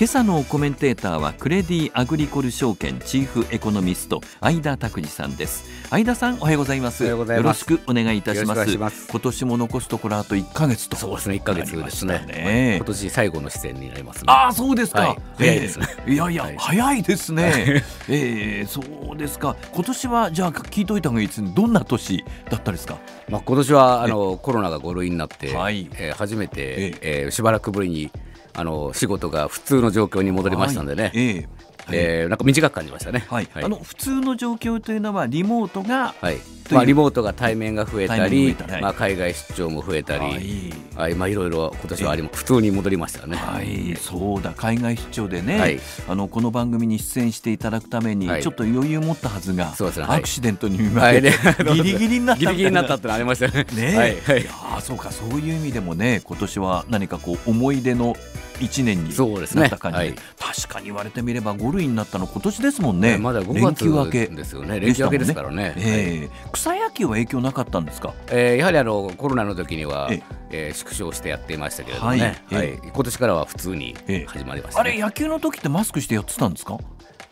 今朝のコメンテーターはクレディアグリコル証券チーフエコノミスト相田拓司さんです相田さんおはようございますよろしくお願いいたします今年も残すところあと1ヶ月とそうですね1ヶ月ですね、ね、今年最後の出演になります、ね、ああそうですか、はい、早いですね、えー、いやいや、はい、早いですね えー、そうですか今年はじゃあ聞いといた方がいいですねどんな年だったですかまあ今年はあのコロナが5類になって、はい、えー、初めて、えー、しばらくぶりにあの仕事が普通の状況に戻りましたんでね、はい、えーえー、なんか短く感じましたね、はい、はい、あの普通の状況というのはリモートが、はいまあ、リモートが対面が増えたり、たまあ、海外出張も増えたり、はいまあ、いろいろ今年はありも普通に戻りましたね、はい、そうだ海外出張でね、あのこの番組に出演していただくためにちょっと余裕を持ったはずが、そうですねアクシデントに見舞われて、ギリギリになったギリギリなったってありましたねね、はいはい、いそうかそういう意味でもね今年は何かこう思い出の1年になった感じで、ねはい、確かに言われてみれば5類になったの今年ですもんね、まだ5月休明けですよね連休明けですからね、えー、草野球は影響なかったんですか、えー、やはりあのコロナの時には、ええー、縮小してやっていましたけれどもね、はい、えー、はい、今年からは普通に始まりました、ねえー、あれ野球の時ってマスクしてやってたんですか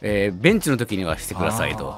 えー、ベンチの時にはしてくださいと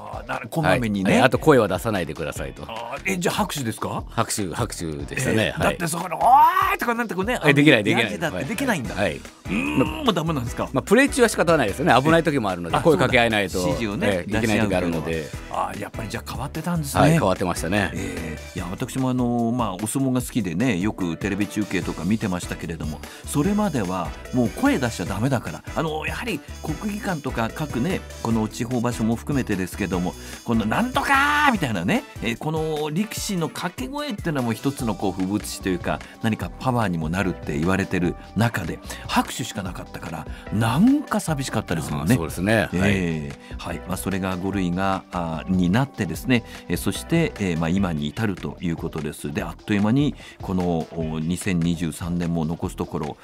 こまめにね、はい、あと声は出さないでくださいとえじゃあ拍手ですか拍手拍手でしたね、えー、だってそこの「おー!」とかなんてこうね、えできないできないだってできないんだ、はい、うんもうダメなんですか、まあ、プレー中は仕方ないですよね危ない時もあるので声かけ合えないと指示をね、できない時があるのであやっぱりじゃあ変わってたんですね、はい、変わってましたね、えー、いや私もあのまあお相撲が好きでねよくテレビ中継とか見てましたけれどもそれまではもう声出しちゃダメだからあのやはり国技館とか各ねねこの地方場所も含めてですけどもこのなんとかみたいなね、えこの力士の掛け声っていうのも一つのこう風物詩というか何かパワーにもなるって言われてる中で拍手しかなかったからなんか寂しかったですもんね。そうですね、えー、はい、まあ、それが5類があになってですね、えそして、えまあ、今に至るということですであっという間にこの2023年も残すところ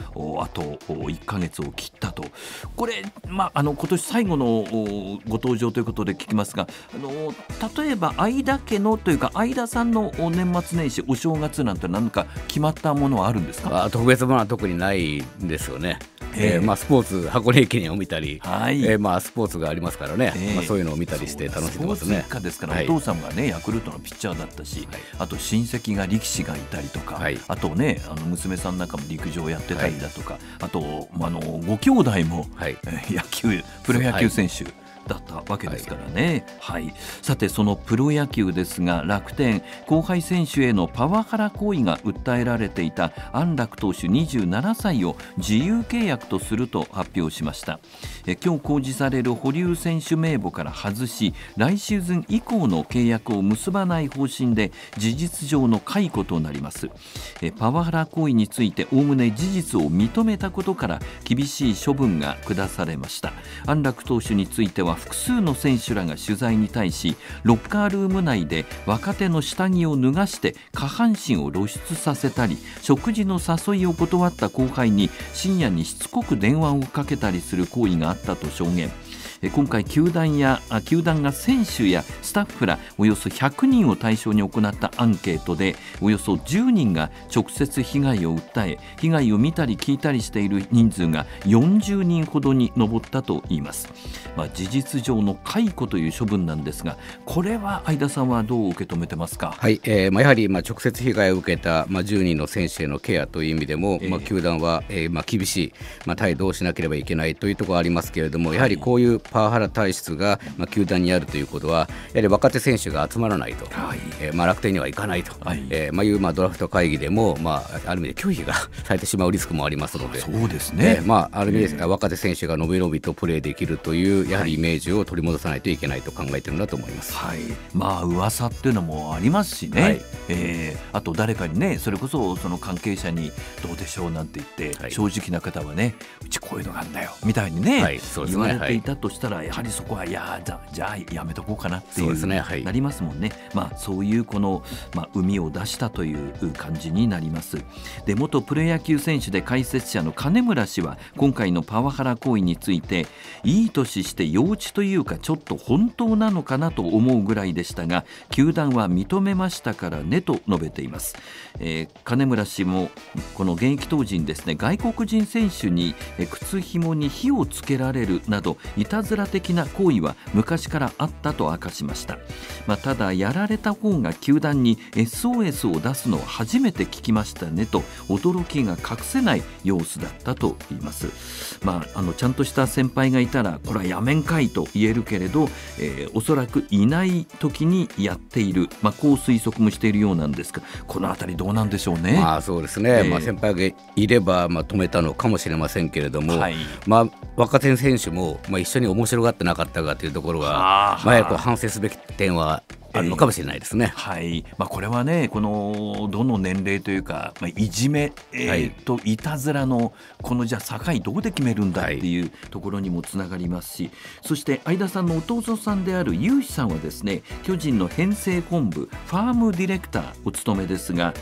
あと1か月を切ったとこれ、まあ、あの今年最後のご登場ということで聞きますがあの例えば相田家のというか相田さんの年末年始お正月なんて何か決まったものはあるんですかあ特別ものは特にないんですよね。えー、まあ、スポーツ箱根駅伝を見たり、はいえーまあ、スポーツがありますからね、えー、まあ、そういうのを見たりして楽しんでますね。ですから、はい、お父さんが、ね、ヤクルトのピッチャーだったし、はい、あと親戚が力士がいたりとか、はい、あとねあの娘さんなんかも陸上やってたりだとか、あと、まあのご兄弟も、はい、野球プロ野球選手。だったわけですからね、はい、はい、さてそのプロ野球ですが楽天後輩選手へのパワハラ行為が訴えられていた安楽投手27歳を自由契約とすると発表しましたえ今日公示される保留選手名簿から外し来シーズン以降の契約を結ばない方針で事実上の解雇となりますえパワハラ行為についておおむね事実を認めたことから厳しい処分が下されました安楽投手についてはは複数の選手らが取材に対しロッカールーム内で若手の下着を脱がして下半身を露出させたり食事の誘いを断った後輩に深夜にしつこく電話をかけたりする行為があったと証言。今回球団や球団が選手やスタッフらおよそ100人を対象に行ったアンケートでおよそ10人が直接被害を訴え被害を見たり聞いたりしている人数が40人ほどに上ったといいます、まあ、事実上の解雇という処分なんですがこれは相田さんはどう受け止めてますか、はいえーまあ、やはりまあ直接被害を受けた、まあ、10人の選手へのケアという意味でも、えー、まあ、球団は、えーまあ球団はえまあ厳しい、まあ、態度をしなければいけないというところがありますけれどもやはりこういうパワハラ体質が、まあ、球団にあるということは、やはり若手選手が集まらないと、はい、えー、まあ、楽天にはいかないと、はい、えー、まあ、いう、まあ、ドラフト会議でも、まあ、ある意味で拒否が されてしまうリスクもありますので、そうですね、えー、まあ、ある意味で、若手選手がのびのびとプレーできるという、やはりイメージを取り戻さないといけないと考えてるんだと思います、はい、まあ噂っていうのもありますしね、はい、えー、あと誰かにね、それこそその関係者にどうでしょうなんて言って、はい、正直な方はね、うちこういうのがあるんだよみたいにね、はい、そうですね言われていたとしたたらやはりそこはいやじゃじゃあやめとこうかなっていうねはい、なりますもんね、まあ、そういうこの、まあ、海を出したという感じになりますで元プロ野球選手で解説者の金村氏は今回のパワハラ行為についていい年して幼稚というかちょっと本当なのかなと思うぐらいでしたが球団は認めましたからねと述べています、えー、金村氏もこの現役当時にですね外国人選手に靴紐に火をつけられるなどいたず的な行為は昔からあったと明かしました、まあ、ただやられた方が球団に SOS を出すのは初めて聞きましたねと驚きが隠せない様子だったと言います、まあ、あのちゃんとした先輩がいたらこれはやめんかいと言えるけれど、えー、おそらくいない時にやっている、まあ、こう推測もしているようなんですがこの辺りどうなんでしょうね。まあ、そうですね、えー、まあ、先輩がいればまあ止めたのかもしれませんけれども、はい、まあ、若手選手もまあ一緒に面白がってなかったかというところが、まや反省すべき点はあるのかもしれないですね。えー、はいまあ、これはねこのどの年齢というか、まあ、いじめ、えー、といたずらのこのじゃあ境どこで決めるんだっていうところにもつながりますし、はい、そして相田さんの弟さんであるウ志さんはですね巨人の編成本部ファームディレクターお務めですが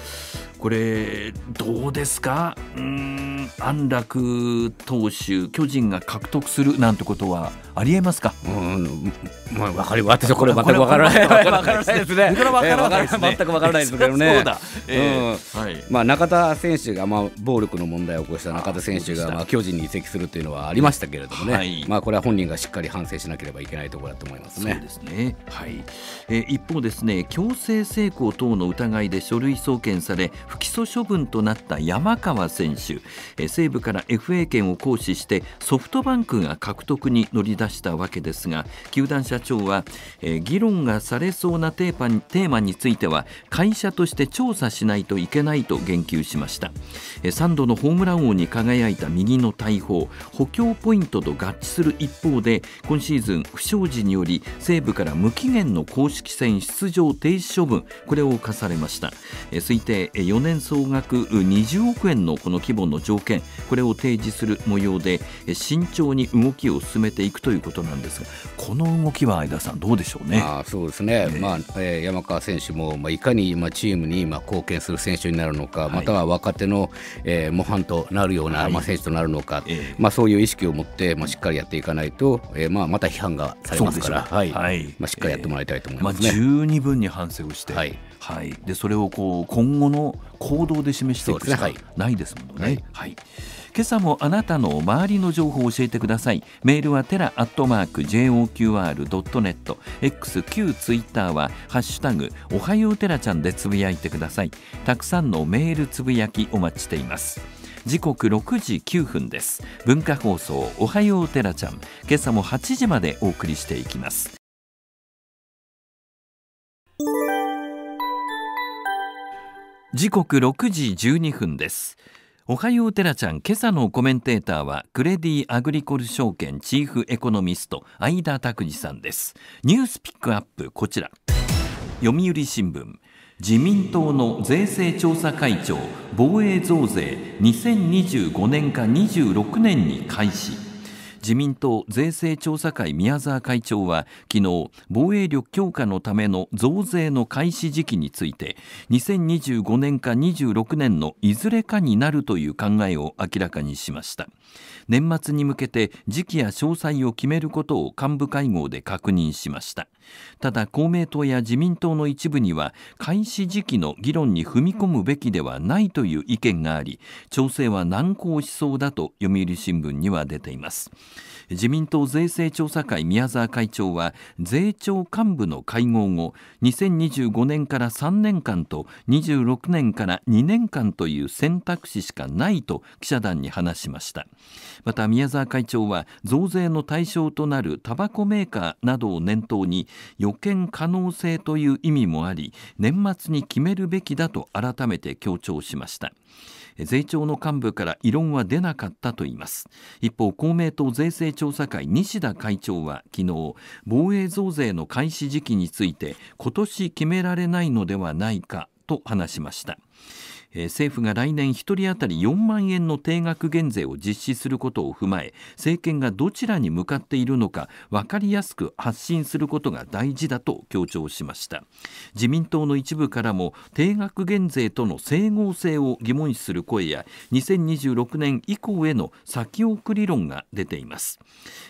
これどうですかうん安楽投手巨人が獲得するなんてことはありえますか。うん、まあ、わかり、私はこれ全くわからない。わからないですね。これわからない 全くわからないですけどね。そうだ。えー、はい。まあ、中田選手が、まあ、暴力の問題を起こした中田選手が、まあ、巨人に移籍するというのはありましたけれどもね。まあ、これは本人がしっかり反省しなければいけないところだと思いますね。そうですね。はい。え一方ですね、強制性交等の疑いで書類送検され、不起訴処分となった山川選手。え西部から F. A. 権を行使して、ソフトバンクが獲得に乗り出出したわけですが球団社長は、えー、議論がされそうなテーマにテーマについては会社として調査しないといけないと言及しました、えー、3度のホームラン王に輝いた右の大砲補強ポイントと合致する一方で今シーズン不祥事により西部から無期限の公式戦出場停止処分これを課されましたえ推定4年総額20億円のこの規模の条件これを提示する模様で慎重に動きを進めていくとということなんですがこの動きは相田さんどうでしょうね。あそうですね、ねまあえー、山川選手も、まあ、いかに、まあ、チームに、まあ、貢献する選手になるのか、はい、または若手の、えー、模範となるような、はい、まあ、選手となるのか、えー、まあ、そういう意識を持って、まあ、しっかりやっていかないと、えーまあ、また批判がされますから、はいはいまあ、しっかりやってもらいたいと思います、ねえー、まあ、十二分に反省をして、はいはい、でそれをこう今後の行動で示していくしかないですもんね。はい、はい今朝もあなたの周りの情報を教えてくださいメールはテラアットマーク JOQR.net X 旧ツイッターはハッシュタグおはようテラちゃんでつぶやいてくださいたくさんのメールつぶやきお待ちしています時刻六時九分です文化放送おはようテラちゃん今朝も八時までお送りしていきます時刻六時十二分ですおはようテラちゃん今朝のコメンテーターはクレディアグリコル証券チーフエコノミスト相田拓司さんですニュースピックアップこちら読売新聞自民党の税制調査会長防衛増税2025年か26年に開始自民党税制調査会宮沢会長は昨日防衛力強化のための増税の開始時期について2025年か26年のいずれかになるという考えを明らかにしました年末に向けて時期や詳細を決めることを幹部会合で確認しましたただ公明党や自民党の一部には開始時期の議論に踏み込むべきではないという意見があり調整は難航しそうだと読売新聞には出ています自民党税制調査会宮沢会長は税調幹部の会合後2025年から3年間と26年から2年間という選択肢しかないと記者団に話しましたまた宮沢会長は増税の対象となるタバコメーカーなどを念頭に予見可能性という意味もあり年末に決めるべきだと改めて強調しました。税調の幹部から異論は出なかったといいます一方公明党税制調査会西田会長は昨日防衛増税の開始時期について今年決められないのではないかと話しましたえ政府が来年1人当たり4万円の定額減税を実施することを踏まえ政権がどちらに向かっているのか分かりやすく発信することが大事だと強調しました自民党の一部からも定額減税との整合性を疑問視する声や2026年以降への先送り論が出ています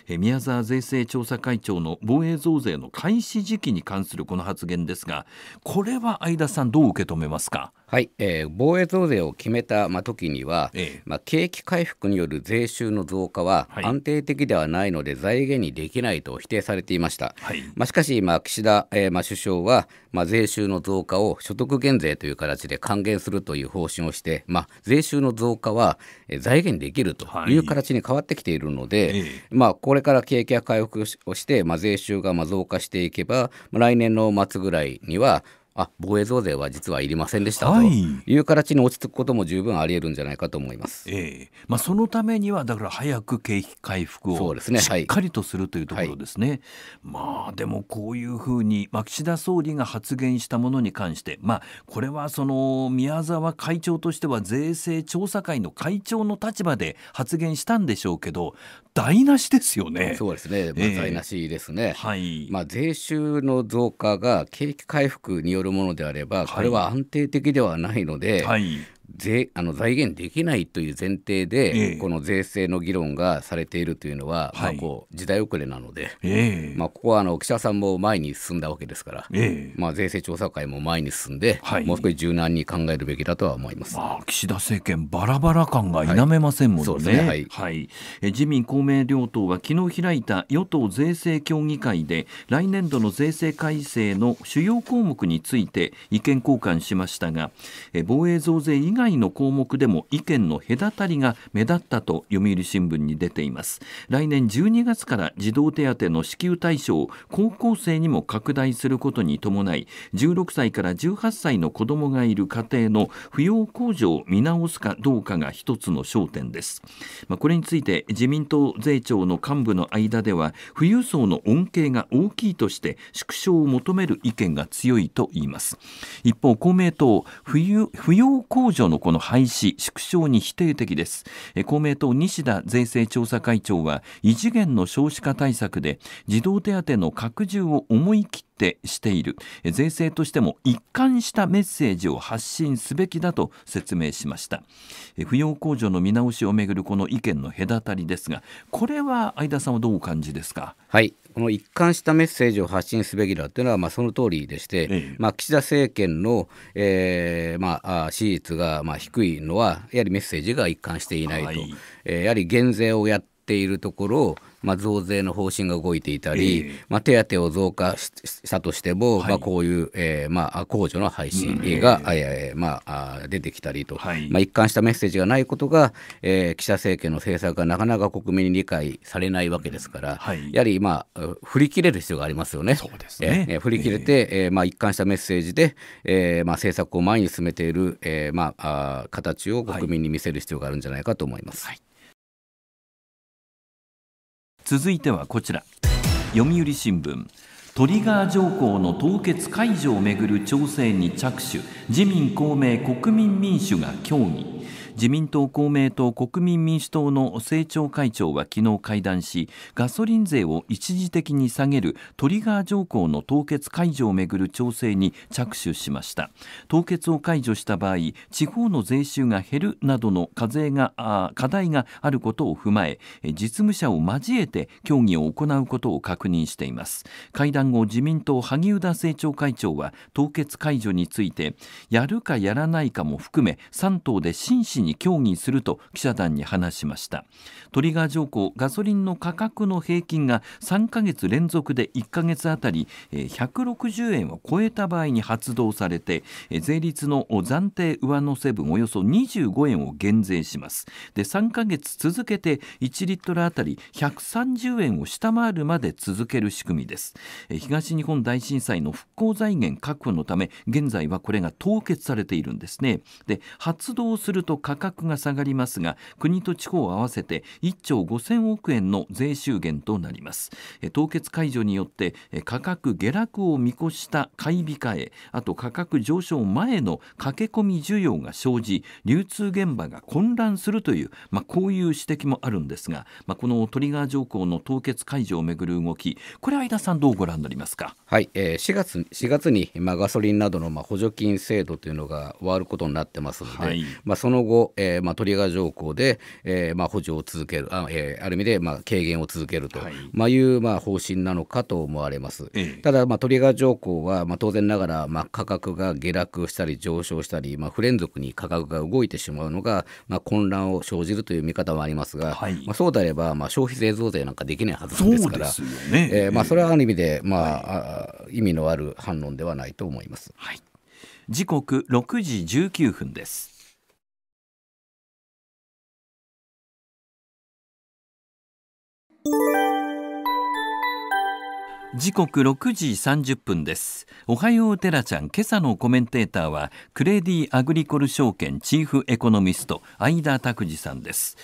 宮沢税制調査会長の防衛増税の開始時期に関するこの発言ですがこれは相田さんどう受け止めますかはい、えー、防衛増税を決めた、まあ、時には、ええ、まあ、景気回復による税収の増加は安定的ではないので財源にできないと否定されていました、はい、まあ、しかし、まあ、岸田、えーまあ、首相は、まあ、税収の増加を所得減税という形で還元するという方針をして、まあ、税収の増加は財源できるという形に変わってきているので、はいえ、まあ、これから景気が回復をして、まあ、税収がまあ増加していけば、ま来年の末ぐらいにはあ防衛増税は実はいりませんでしたという形に落ち着くことも十分ありえるんじゃないかと思います、はい、ええまあ、そのためにはだから早く景気回復をしっかりとするというところですね。はい、まあ、でもこういうふうに、まあ、岸田総理が発言したものに関して、まあ、これはその宮沢会長としては税制調査会の会長の立場で発言したんでしょうけど台無しですよね。そうですね、まあ、台無しですね、ええ、はいまあ、税収の増加が景気回復によるものであれば、これは安定的ではないので、はい、税あの財源できないという前提で、えー、この税制の議論がされているというのは、はい、まあ、こう時代遅れなので、えー、まあ、ここはあの記者さんも前に進んだわけですから、えー、まあ、税制調査会も前に進んで、はい、もう少し柔軟に考えるべきだとは思います、まあ、岸田政権、バラバラ感が否めませんもんね。はい、ね、はい自民・公明両党は昨日開いた与党税制協議会で来年度の税制改正の主要項目について意見交換しましたが防衛増税以外外の項目でも意見の隔たりが目立ったと読売新聞に出ています来年12月から児童手当の支給対象を高校生にも拡大することに伴い16歳から18歳の子どもがいる家庭の扶養控除を見直すかどうかが一つの焦点です、まあ、これについて自民党税調の幹部の間では富裕層の恩恵が大きいとして縮小を求める意見が強いと言います一方公明党扶養控除のこの廃止、縮小に否定的です。公明党西田税制調査会長は、異次元の少子化対策で、児童手当の拡充を思い切って定している税制としても一貫したメッセージを発信すべきだと説明しました扶養控除の見直しをめぐるこの意見の隔たりですがこれは相田さんはどうお感じですかはいこの一貫したメッセージを発信すべきだというのは、まあ、その通りでして、ええ、まあ、岸田政権の、えーまあ、支持率がまあ低いのは、やはりメッセージが一貫していないと、はい、えやはり減税をやっているところ、まあ、増税の方針が動いていたり、えー、まあ、手当を増加したとしても、はい、まあ、こういう、えーまあ、控除の廃止が、うん、えー、まあ、出てきたりと、はい、まあ、一貫したメッセージがないことが、えー、岸田政権の政策がなかなか国民に理解されないわけですから、はい、やはり、まあ、振り切れる必要がありますよね。そうですねえー、振り切れて、えー、まあ、一貫したメッセージで、えーまあ、政策を前に進めている、えーまあ、あ形を国民に見せる必要があるんじゃないかと思います。はい続いてはこちら読売新聞トリガー条項の凍結解除をめぐる調整に着手自民公明国民民主が協議自民党、公明党、国民民主党の政調会長は昨日会談しガソリン税を一時的に下げるトリガー条項の凍結解除をめぐる調整に着手しました凍結を解除した場合地方の税収が減るなどの課税があ課題があることを踏まえ実務者を交えて協議を行うことを確認しています会談後自民党萩生田政調会長は凍結解除についてやるかやらないかも含め3党で真摯に協議すると記者団に話しましたトリガー条項ガソリンの価格の平均が3ヶ月連続で1ヶ月あたり160円を超えた場合に発動されて税率の暫定上乗せ分およそ25円を減税しますで3ヶ月続けて1リットルあたり130円を下回るまで続ける仕組みです東日本大震災の復興財源確保のため現在はこれが凍結されているんですねで発動すると価価格が下がりますが国と地方合わせて1兆5000億円の税収減となります凍結解除によって価格下落を見越した買い控えあと価格上昇前の駆け込み需要が生じ流通現場が混乱するという、まあ、こういう指摘もあるんですが、まあ、このトリガー条項の凍結解除をめぐる動きこれは井田さんどうご覧になりますか、はいえ 4, 月4月に、まあ、ガソリンなどの、ま補助金制度というのが終わることになってますので、はい、まあ、その後を、えーまあ、トリガー条項で、えーまあ、補助を続けるあ,、えー、ある意味で、まあ、軽減を続けると、はいまあ、いう、まあ、方針なのかと思われます。ええ、ただ、まあ、トリガー条項は、まあ、当然ながら、まあ、価格が下落したり上昇したり、まあ、不連続に価格が動いてしまうのが、まあ、混乱を生じるという見方もありますが、はい、まあ、そうであれば、まあ、消費税増税なんかできないはずなんですからそ、ね、えー、まあ、それはある意味で、まあ、はい、意味のある反論ではないと思います。はい時刻6時19分です you 時刻六時三十分ですおはようテラちゃん今朝のコメンテーターはクレディアグリコル証券チーフエコノミスト相田拓司さんです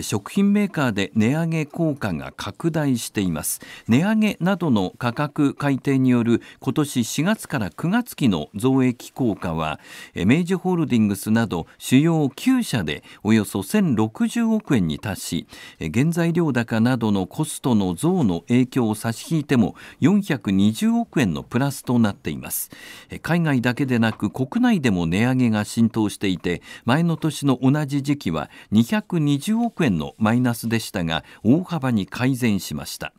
食品メーカーで値上げ効果が拡大しています値上げなどの価格改定による今年四月から九月期の増益効果は明治ホールディングスなど主要九社でおよそ千六十億円に達し原材料高などのコストの増の影響を差し引いても420億円のプラスとなっています海外だけでなく国内でも値上げが浸透していて前の年の同じ時期は220億円のマイナスでしたが大幅に改善しました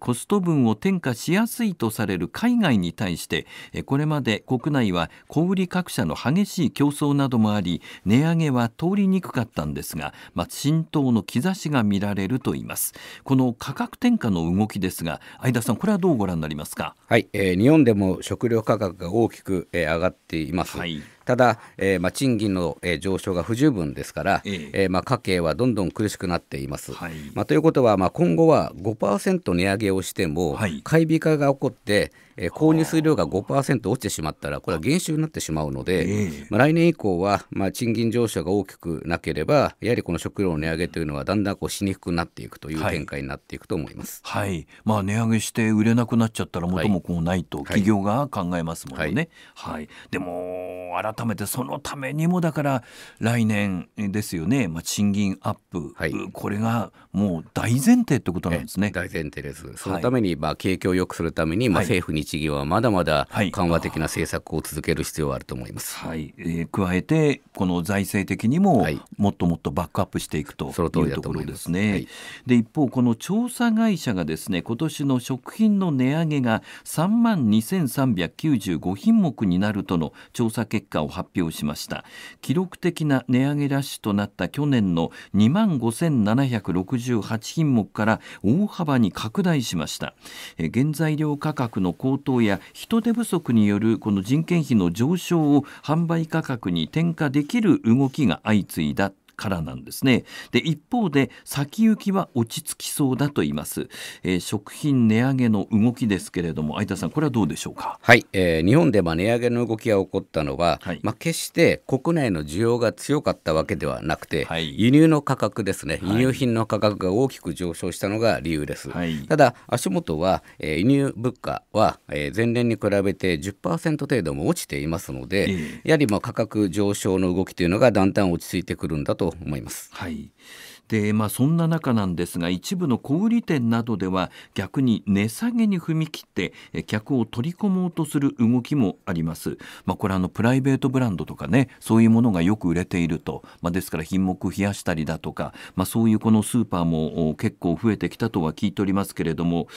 コスト分を転嫁しやすいとされる海外に対してこれまで国内は小売各社の激しい競争などもあり値上げは通りにくかったんですが、まあ、浸透の兆しが見られるといいますこの価格転嫁の動きですが相田さんこれはどうどうご覧になりますか、はいえー、日本でも食料価格が大きく、えー、上がっています、はいただ、えーまあ、賃金の、えー、上昇が不十分ですから、えー、えー、まあ、家計はどんどん苦しくなっています。はい、まあ、ということは、まあ、今後は5%値上げをしても、はい、買い控えが起こって、えー、購入数量が5%落ちてしまったらこれは減収になってしまうので、えー、まあ、来年以降は、まあ、賃金上昇が大きくなければやはりこの食料の値上げというのはだんだんこうしにくくなっていくという展開になっていくと思います、はい、はい、まあ、値上げして売れなくなっちゃったら元も子もないと企業が考えますもんね。はい、はい、でも改改めてそのためにもだから来年ですよね、まあ、賃金アップ、はい、これがもう大前提ってことなんですね。大前提です。そのために、まあ、景気を良くするために、まあ、政府日銀はまだまだ緩和的な政策を続ける必要はあると思います。はい、えー、加えてこの財政的にももっともっとバックアップしていくというところですね。はい、で一方この調査会社がですね今年の食品の値上げが3万2395品目になるとの調査結果をを発表しました記録的な値上げラッシュとなった去年の2万5768品目から大幅に拡大しました原材料価格の高騰や人手不足によるこの人件費の上昇を販売価格に転嫁できる動きが相次いだからなんですねで一方で先行きは落ち着きそうだと言います、えー、食品値上げの動きですけれども相田さんこれはどうでしょうかはい、えー、日本でまあ値上げの動きが起こったのは、はい、まあ決して国内の需要が強かったわけではなくて、はい、輸入の価格ですね、輸入品の価格が大きく上昇したのが理由です、ただ足元は、えー、輸入物価は、えー、前年に比べて10%程度も落ちていますので、えー、やはりまあ価格上昇の動きというのがだんだん落ち着いてくるんだとと思います。はいでまあ、そんな中なんですが一部の小売店などでは逆に値下げに踏み切って客を取り込もうとする動きもあります、まあ、これあのプライベートブランドとかねそういうものがよく売れていると、まあ、ですから品目を冷やしたりだとか、まあ、そういうこのスーパーも結構増えてきたとは聞いておりますけれども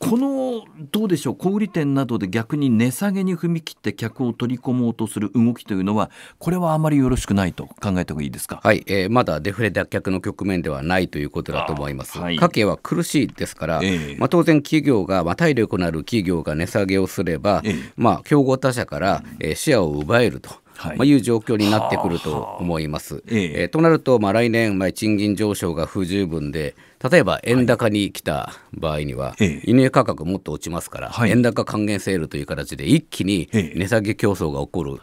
このどうでしょう小売店などで逆に値下げに踏み切って客を取り込もうとする動きというのはこれはあまりよろしくないと考えた方がいいですか、はいえー、まだデフレ脱却の局面ではないということだと思います、はい、家計は苦しいですから、えー、まあ、当然企業が、まあ、体力のある企業が値下げをすれば、えー、まあ、競合他社から、えー、シェアを奪えると。はい、まあ、いう状況になってくると思います。ははえー、となると、まあ、来年、まあ、賃金上昇が不十分で、例えば円高に来た場合には、輸入価格もっと落ちますから、円高還元セールという形で一気に値下げ競争が起こる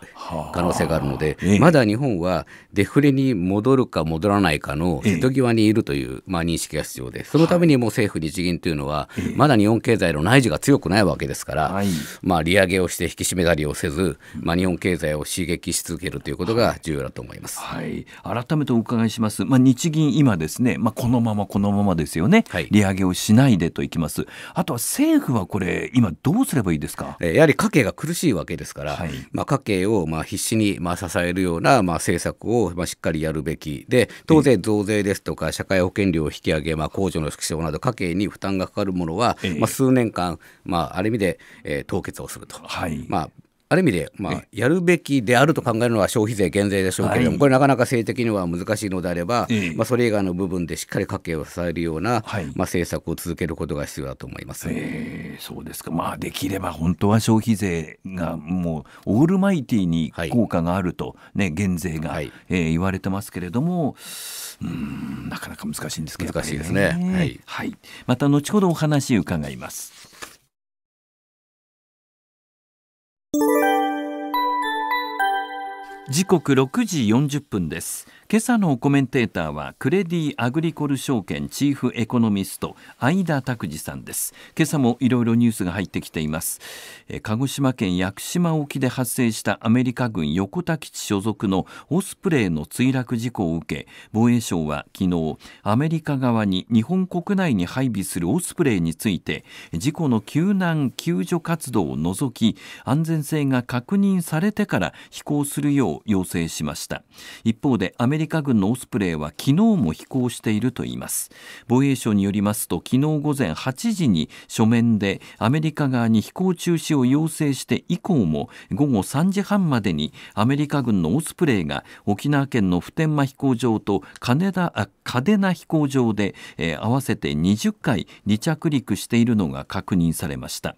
可能性があるので、まだ日本はデフレに戻るか戻らないかの瀬戸際にいるという、まあ、認識が必要でそのためにも政府日銀というのは、まだ日本経済の内需が強くないわけですから、まあ、利上げをして引き締めたりをせず、まあ、日本経済を刺激し続けるということが重要だと思います、はい、改めてお伺いします、まあ、日銀今ですね、まあ、このままこのまままですよね、はい、利上げをしないでといきますあとは政府はこれ今どうすればいいですかやはり家計が苦しいわけですから、はい、まあ、家計をまあ必死にまあ支えるようなまあ政策をまあしっかりやるべきで当然増税ですとか社会保険料を引き上げ、まあ、控除の縮小など家計に負担がかかるものは、ま数年間、まあ、ある意味で、え凍結をすると、はいまあ、ある意味で、まあ、やるべきであると考えるのは消費税減税でしょうけれども、はい、これなかなか政治的には難しいのであれば、まあ、それ以外の部分でしっかり家計を支えるような、はい、まあ、政策を続けることが必要だと思います、えー、そうですか、まあ、できれば本当は消費税がもうオールマイティに効果があると、ね、減税が、はい、えー、言われてますけれども。うんなかなか難しいんですけど、ね、難しいですね、はい、はい、また後ほどお話伺います時刻6時40分です今朝のコメンテーターはクレディ・アグリコル証券チーフエコノミスト相田拓司さんです今朝もいろいろニュースが入ってきています鹿児島県屋久島沖で発生したアメリカ軍横田基地所属のオスプレイの墜落事故を受け防衛省は昨日アメリカ側に日本国内に配備するオスプレイについて事故の救難救助活動を除き安全性が確認されてから飛行するよう要請しました一方でアメメリカ軍のオスプレイは昨日も飛行していると言います防衛省によりますと昨日午前8時に書面でアメリカ側に飛行中止を要請して以降も午後3時半までにアメリカ軍のオスプレイが沖縄県の普天間飛行場と金田嘉手納飛行場で、えー、合わせて20回離着陸しているのが確認されました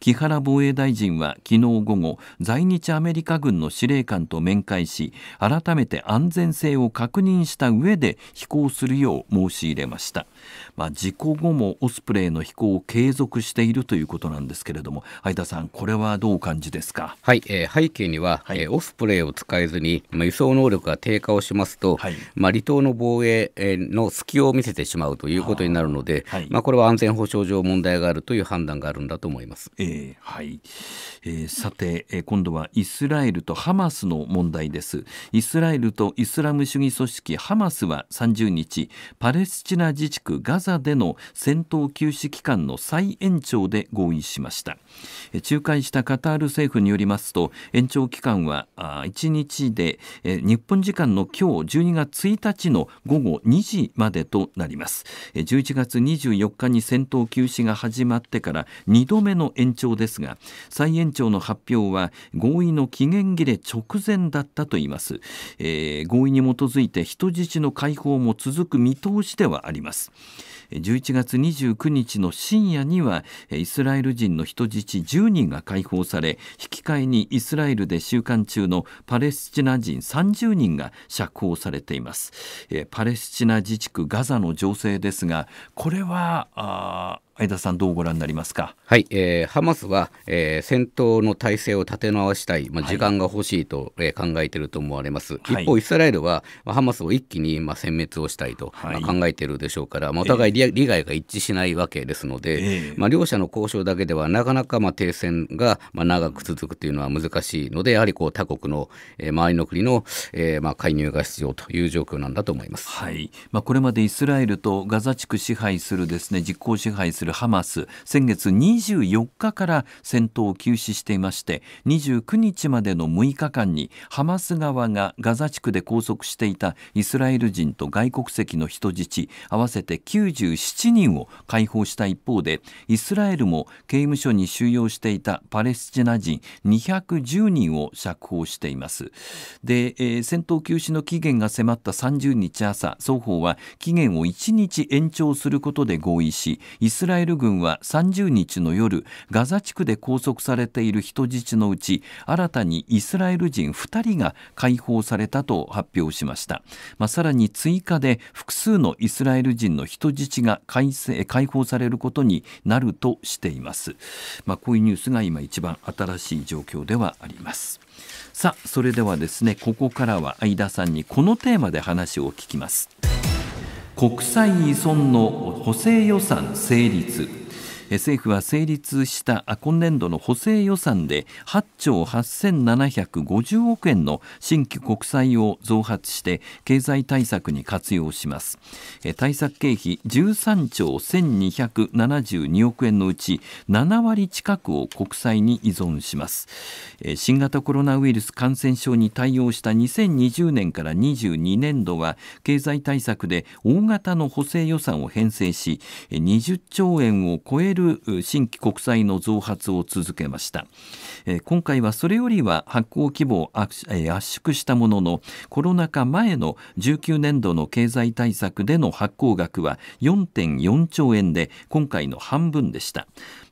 木原防衛大臣は昨日午後在日アメリカ軍の司令官と面会し改めて安全性を確認した上で飛行するよう申し入れました、まあ、事故後もオスプレイの飛行を継続しているということなんですけれども相田さんこれはどう感じですかはい、えー、背景には、はい、えー、オスプレイを使えずに、まあ、輸送能力が低下をしますと、はい、まあ、離島の防衛、の隙を見せてしまうということになるので、はい、まあ、これは安全保障上問題があるという判断があるんだと思います、えーはいえー、さて、えー、今度はイスラエルとハマスの問題ですイスラエルとイスラム主義組織ハマスは30日パレスチナ自治区ガザでの戦闘休止期間の再延長で合意しました、えー、仲介したカタール政府によりますと延長期間はあ1日で、えー、日本時間の今日12月1日の午後2 2時までとなります11月24日に戦闘休止が始まってから2度目の延長ですが再延長の発表は合意の期限切れ直前だったと言います、えー、合意に基づいて人質の解放も続く見通しではあります11月29日の深夜にはイスラエル人の人質10人が解放され引き換えにイスラエルで収監中のパレスチナ人30人が釈放されていますパレスチナ自治区ガザの情勢ですがこれは相田さん、どうご覧になりますか、はいえー、ハマスは、えー、戦闘の体制を立て直したい、まあ、時間が欲しいと、はい、えー、考えていると思われます、はい、一方、イスラエルは、まあ、ハマスを一気に、まあ、殲滅をしたいと、はい、まあ、考えているでしょうから、まあ、お互い利,、利害が一致しないわけですので、えー、まあ、両者の交渉だけではなかなか、まあ、停戦が、まあ、長く続くというのは難しいので、やはりこう他国の、えー、周りの国の、えーまあ、介入が必要という状況なんだと思います、はいまあ、これまでイスラエルとガザ地区支配するです、ね、実効支配するるハマス先月24日から戦闘を休止していまして29日までの6日間にハマス側がガザ地区で拘束していたイスラエル人と外国籍の人質合わせて97人を解放した一方でイスラエルも刑務所に収容していたパレスチナ人210人を釈放していますで、えー、戦闘休止の期限が迫った30日朝双方は期限を1日延長することで合意しイスラエルラエル軍は30日の夜ガザ地区で拘束されている人質のうち新たにイスラエル人2人が解放されたと発表しました、まあ、さらに追加で複数のイスラエル人の人質が解解放されることになるとしています、まあ、こういうニュースが今一番新しい状況ではありますさあそれではですねここからは相田さんにこのテーマで話を聞きます国債依存の補正予算成立政府は成立した今年度の補正予算で8兆8750億円の新規国債を増発して経済対策に活用します対策経費13兆1272億円のうち7割近くを国債に依存します新型コロナウイルス感染症に対応した2020年から22年度は経済対策で大型の補正予算を編成し20兆円を超えるる新規国債の増発を続けました、今回はそれよりは発行規模を圧縮したもののコロナ禍前の19年度の経済対策での発行額は4.4兆円で今回の半分でした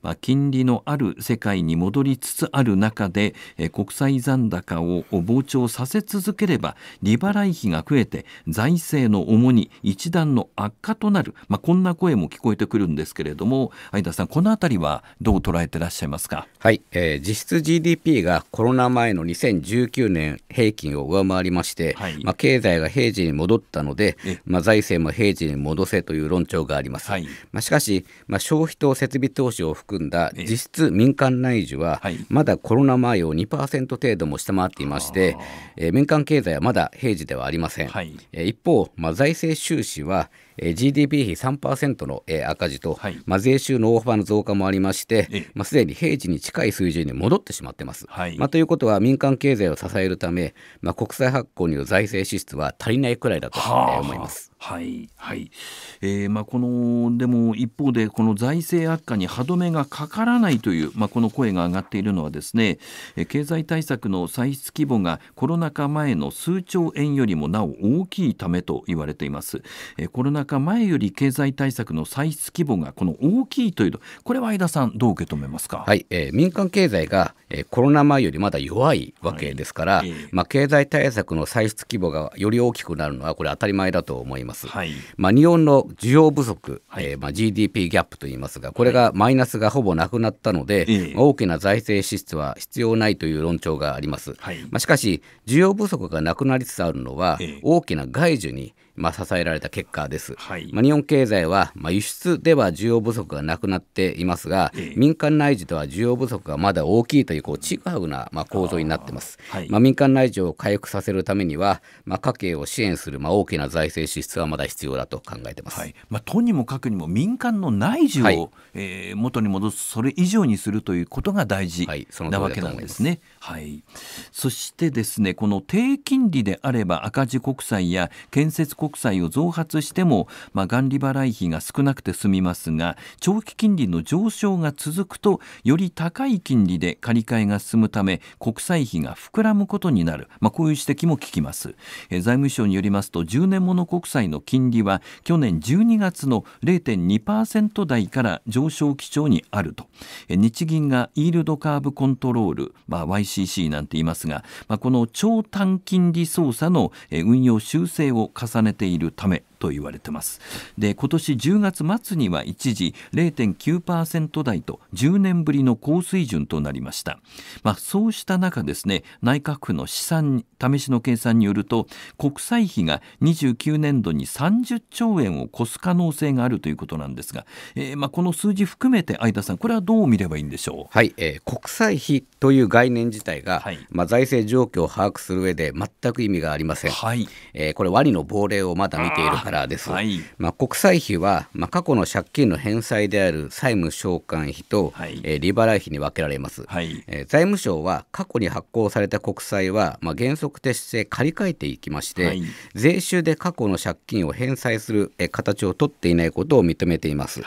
まあ、金利のある世界に戻りつつある中で、え国債残高を膨張させ続ければ利払い費が増えて財政の重荷一段の悪化となる、まあ、こんな声も聞こえてくるんですけれども相田さんこのあたりはどう捉えてらっしゃいますかはい、えー、実質 GDP がコロナ前の2019年平均を上回りまして、はい、まあ、経済が平時に戻ったので、まあ、財政も平時に戻せという論調があります、はい、まあ、しかし、まあ、消費と設備投資を含んだ実質民間内需はまだコロナ前を2%程度も下回っていまして、えー、民間経済はまだ平時ではありません、はい、一方、まあ、財政収支は GDP 比3%の赤字と、はい、まあ、税収の大幅な増加もありまして、まあ、すでに平時に近い水準に戻ってしまってます。はい、まあ、ということは民間経済を支えるため、まあ、国債発行による財政支出は足りないくらいだと思います。はいはい、えー、まあ、このでも一方でこの財政悪化に歯止めがかからないという、まあ、この声が上がっているのはですね経済対策の歳出規模がコロナ禍前の数兆円よりもなお大きいためと言われていますコロナ禍前より経済対策の歳出規模がこの大きいというとこれは井田さんどう受け止めますか、はいえー、民間経済が、えコロナ前よりまだ弱いわけですから、はいえー、まあ、経済対策の歳出規模がより大きくなるのはこれ当たり前だと思います。ます。はい、まあ、日本の需要不足、はい、えー、まあ、GDP ギャップといいますがこれがマイナスがほぼなくなったので、はい大きな財政支出は必要ないという論調があります。まあ、しかし需要不足がなくなりつつあるのは、大きな外需にまあ、支えられた結果です、はい、まあ、日本経済は、まあ、輸出では需要不足がなくなっていますが、ええ、民間内需では需要不足がまだ大きいというこうちぐはぐな、まあ、構造になってます、はい、まあ、民間内需を回復させるためには、まあ、家計を支援する、まあ、大きな財政支出はまだ必要だと考えてます、はい、まあ、とにもかくにも民間の内需を、はい、えー、元に戻すそれ以上にするということが大事なわけなんですね。はい、そしてですねこの低金利であれば赤字国債や建設国債を増発しても、まあ、元利払い費が少なくて済みますが長期金利の上昇が続くとより高い金利で借り換えが進むため国債費が膨らむことになる、まあ、こういう指摘も聞きます、え財務省によりますと10年もの国債の金利は去年12月の0.2%台から上昇基調にあると、え日銀がイールドカーブコントロール、まあ、YCC なんて言いますが、まあ、この超短金利操作の運用修正を重ねているためと言われてますで今年10月末には一時0.9%台と10年ぶりの高水準となりました、まあ、そうした中ですね内閣府の試算試しの計算によると国債費が29年度に30兆円を超す可能性があるということなんですが、えー、まあこの数字含めて相田さんこれはどう見ればいいんでしょう、はいえー、国債費という概念自体が、はい、まあ、財政状況を把握する上で全く意味がありません、はいえー、これワニの亡霊をまだ見ているかからです、はい、まあ、国債費は、まあ、過去の借金の返済である債務償還費と、はい、えー、利払い費に分けられます、はい、えー、財務省は過去に発行された国債は、まあ、原則として借り換えていきまして、はい、税収で過去の借金を返済する、えー、形を取っていないことを認めています、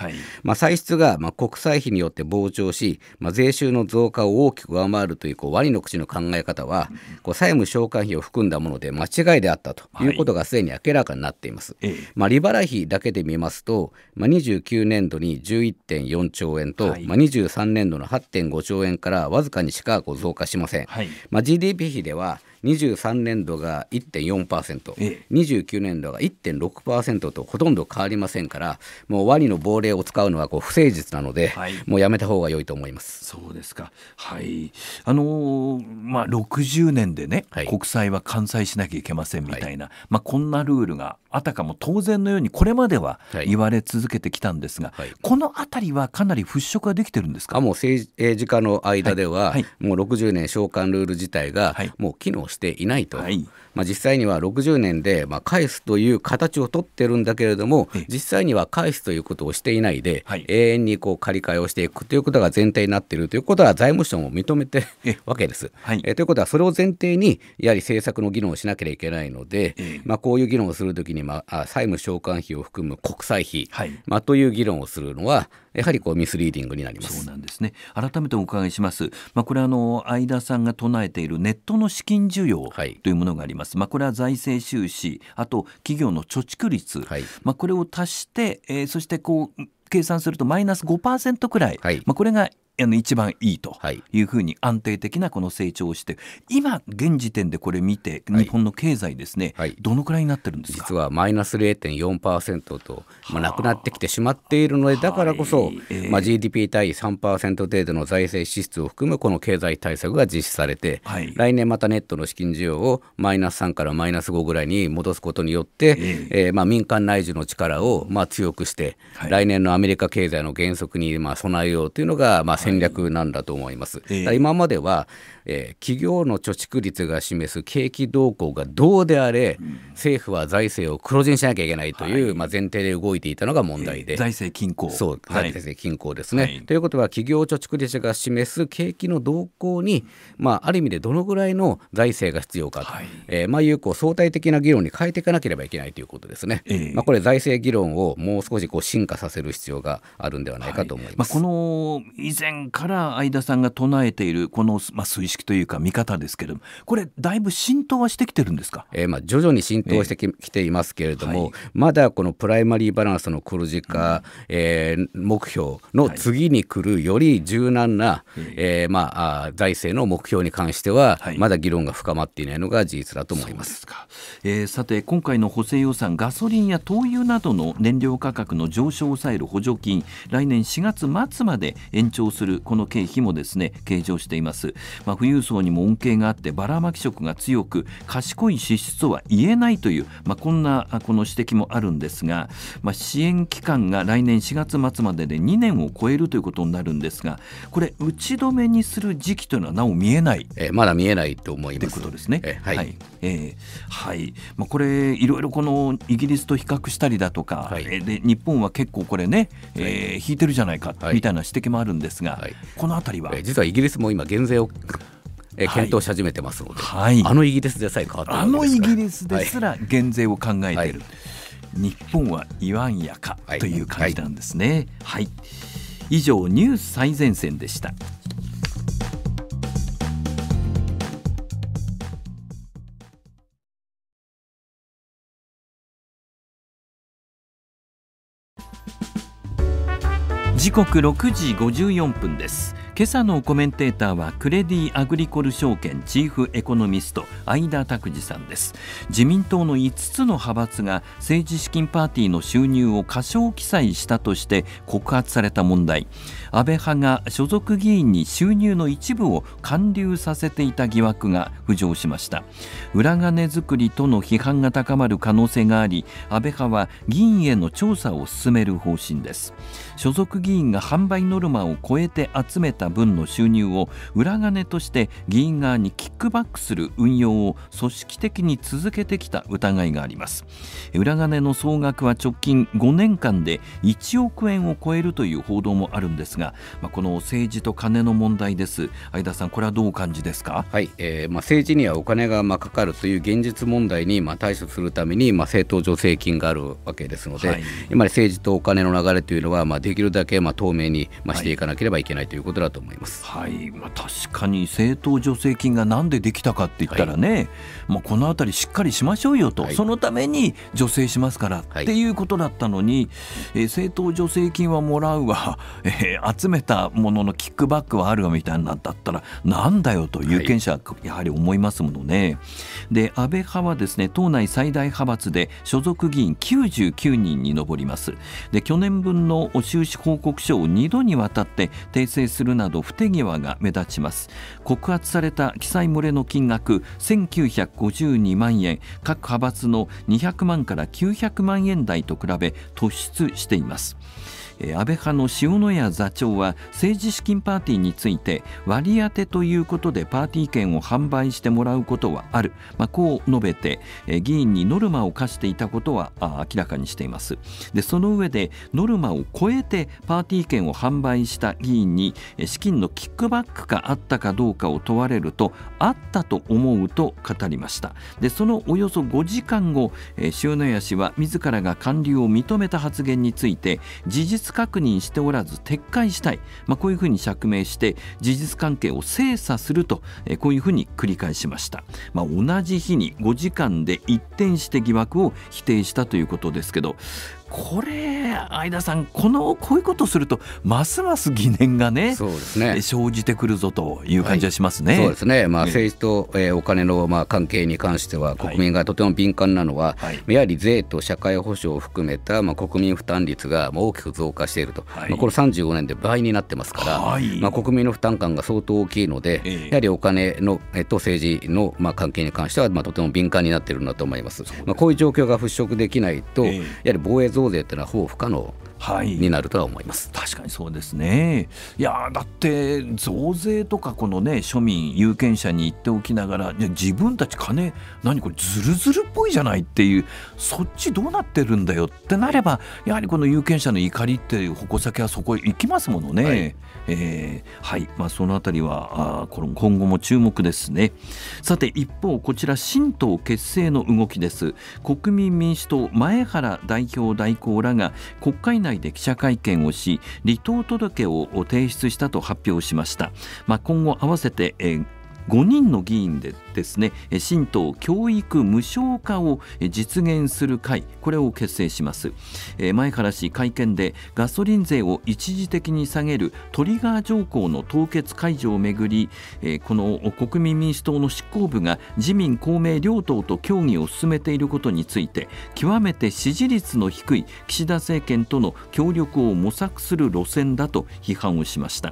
まあ、歳出が、まあ、国債費によって膨張し、まあ、税収の増加を大きく上回るというこうワニの口の考え方は、こう債務償還費を含んだもので間違いであったということがすでに明らかになっています、まあ、利払い費だけで見ますと、まあ、29年度に11.4兆円と、はいまあ、23年度の8.5兆円からわずかにしかこう増加しません、はいまあ、GDP 比では23年度が1.4%、ええ、29年度が1.6%とほとんど変わりませんからもうワニの亡霊を使うのはこう不誠実なので、はい、もうやめた方が良いと思いますそうですか、はいあのー、まあ、60年でね、はい、国債は完済しなきゃいけませんみたいな、はい、まあ、こんなルールがあたかも当然のようにこれまでは言われ続けてきたんですが、はい、この辺りはかなり払拭はできてるんですかもう政治家の間では、もう60年償還ルール自体がもう機能してしていないと、はい、まあ、実際には60年で、まあ、返すという形をとってるんだけれども、実際には返すということをしていないで、はい、永遠にこう借り換えをしていくということが前提になっているということは、財務省も認めてる わけです。はい、えということは、それを前提に、やはり政策の議論をしなければいけないので、まあ、こういう議論をするときに、まあ、債務償還費を含む国債費、まあ、という議論をするのは、やはりこうミスリーディングになります。そうなんですね改めてお伺いします、まあ、これはあの相田さんが唱えているネットの資金需要というものがあります、はい、まあ、これは財政収支あと企業の貯蓄率、はい、まあ、これを足して、えー、そしてこう計算するとマイナス5%くらい、はい、まあ、これがあの一番いいというふうに安定的なこの成長をして、今現時点でこれ見て日本の経済ですね、はいどのくらいになってるんです実はマイナス0.4%と、まあ、なくなってきてしまっているのでだからこそ、まあ、GDP 対3%程度の財政支出を含むこの経済対策が実施されて、はい、来年またネットの資金需要をマイナス3からマイナス5ぐらいに戻すことによって、ええー、まあ、民間内需の力をまあ強くして、来年のアメリカ経済の減速にまあ備えようというのが、まあ、戦略なんだと思います。今までは、えー、企業の貯蓄率が示す景気動向がどうであれ、うん、政府は財政を黒字にしなきゃいけないという、はい、まあ、前提で動いていたのが問題で、えー、財政均衡そう、財政均衡ですね、はい、ということは企業貯蓄率が示す景気の動向に、まあ、ある意味でどのぐらいの財政が必要かと、はい、えー、まあ、いうこう相対的な議論に変えていかなければいけないということですね、えー、まあ、これ財政議論をもう少しこう進化させる必要があるんではないかと思います、はい、まあ、この以前から相田さんが唱えているこの、まあ、水式というか見方ですけれどもこれだいぶ浸透はしてきてるんですか、えーまあ、徐々に浸透してきていますけれども、はい、まだこのプライマリーバランスの黒字化、うん、えー、目標の次に来るより柔軟な、はい、えー、まあ、財政の目標に関しては、はい、まだ議論が深まっていないのが事実だと思います。えー、さて今回の補正予算ガソリンや灯油などの燃料価格の上昇を抑える補助金来年4月末まで延長するるこの経費もですね計上しています、まあ、富裕層にも恩恵があってばらまき色が強く賢い支出とは言えないという、まあ、こんなこの指摘もあるんですが、まあ、支援期間が来年4月末までで2年を超えるということになるんですがこれ打ち止めにする時期というのはなお見えない、えまだ見えないと思いますということですね。はい、はい、えー、はいまあ、これいろいろこのイギリスと比較したりだとか、はい、で日本は結構これね、えー、引いてるじゃないかみたいな指摘もあるんですが、はい、この辺りは、えー、実はイギリスも今減税をえー、検討し始めてますので、はい、あのイギリスでさえ変わってあのイギリスですら減税を考えている、はい、日本は言わんやかという感じなんですね。はい、以上ニュース最前線でした。時刻6時54分です今朝のコメンテーターはクレディアグリコル証券チーフエコノミスト相田拓司さんです自民党の5つの派閥が政治資金パーティーの収入を過小記載したとして告発された問題安倍派が所属議員に収入の一部を還流させていた疑惑が浮上しました裏金作りとの批判が高まる可能性があり安倍派は議員への調査を進める方針です所属議員が販売ノルマを超えて集めたた分の収入を裏金として議員側にキックバックする運用を組織的に続けてきた疑いがあります裏金の総額は直近5年間で1億円を超えるという報道もあるんですが、まあ、この政治と金の問題です相田さんこれはどうお感じですかはい、えー、まあ、政治にはお金がまあかかるという現実問題にまあ対処するためにまあ政党助成金があるわけですので、はい、今政治とお金の流れというのはまあできるだけまあ透明にまあしていかなければいけないということだとと思います。はい、まあ、確かに政党助成金がなんでできたかって言ったらね、はいもうこの辺りしっかりしましょうよと、はい、そのために助成しますからっていうことだったのに、え政党助成金はもらうわ、えー、集めたもののキックバックはあるわみたいなんだったらなんだよと有権者やはり思いますものね。で安倍派はですね党内最大派閥で所属議員99人に上ります。で去年分の収支報告書を2度にわたって訂正するなど不手際が目立ちます。告発された記載漏れの金額1 9 5 2万円各派閥の200万から900万円台と比べ突出しています安倍派の塩谷座長は政治資金パーティーについて割り当てということでパーティー券を販売してもらうことはある、まあ、こう述べて議員にノルマを課していたことは明らかにしていますでその上でノルマを超えてパーティー券を販売した議員に資金のキックバックがあったかどうかを問われるとあったと思うと語りましたでそのおよそ5時間後塩谷氏は自らが官僚を認めた発言について事実実確認しておらず撤回したい、まあ、こういうふうに釈明して事実関係を精査すると、えこういうふうに繰り返しました、まあ、同じ日に5時間で一転して疑惑を否定したということですけどこれ相田さんこのこういうことするとますます疑念がねそうですね生じてくるぞという感じがしますね、はい、そうですね、まあ、政治と、えお金の、まあ、関係に関しては国民がとても敏感なのは、はい、やはり税と社会保障を含めた、まあ、国民負担率が大きく増加していると、はい、まあ、これ35年で倍になってますから、はい、まあ、国民の負担感が相当大きいので、えー、やはりお金の、えー、と政治の、まあ、関係に関しては、まあ、とても敏感になっているんだと思います。まあ、こういう状況が払拭できないと、えー、やはり防衛増増税っていうのはほぼ不可能はい、になるとは思います確かにそうですねいやだって増税とかこのね庶民有権者に言っておきながら自分たち金何これずるずるっぽいじゃないっていうそっちどうなってるんだよってなればやはりこの有権者の怒りっていう矛先はそこへ行きますものね、はい、えー、はいまあ、その辺りはあ今後も注目ですねさて一方こちら新党結成の動きです国民民主党前原代表代行らが国会内内で記者会見をし離党届を提出したと発表しました、まあ、今後合わせて、えー5人の議員でですね神道教育無償化を実現する会これを結成します前原氏会見でガソリン税を一時的に下げるトリガー条項の凍結解除をめぐりこの国民民主党の執行部が自民公明両党と協議を進めていることについて極めて支持率の低い岸田政権との協力を模索する路線だと批判をしました、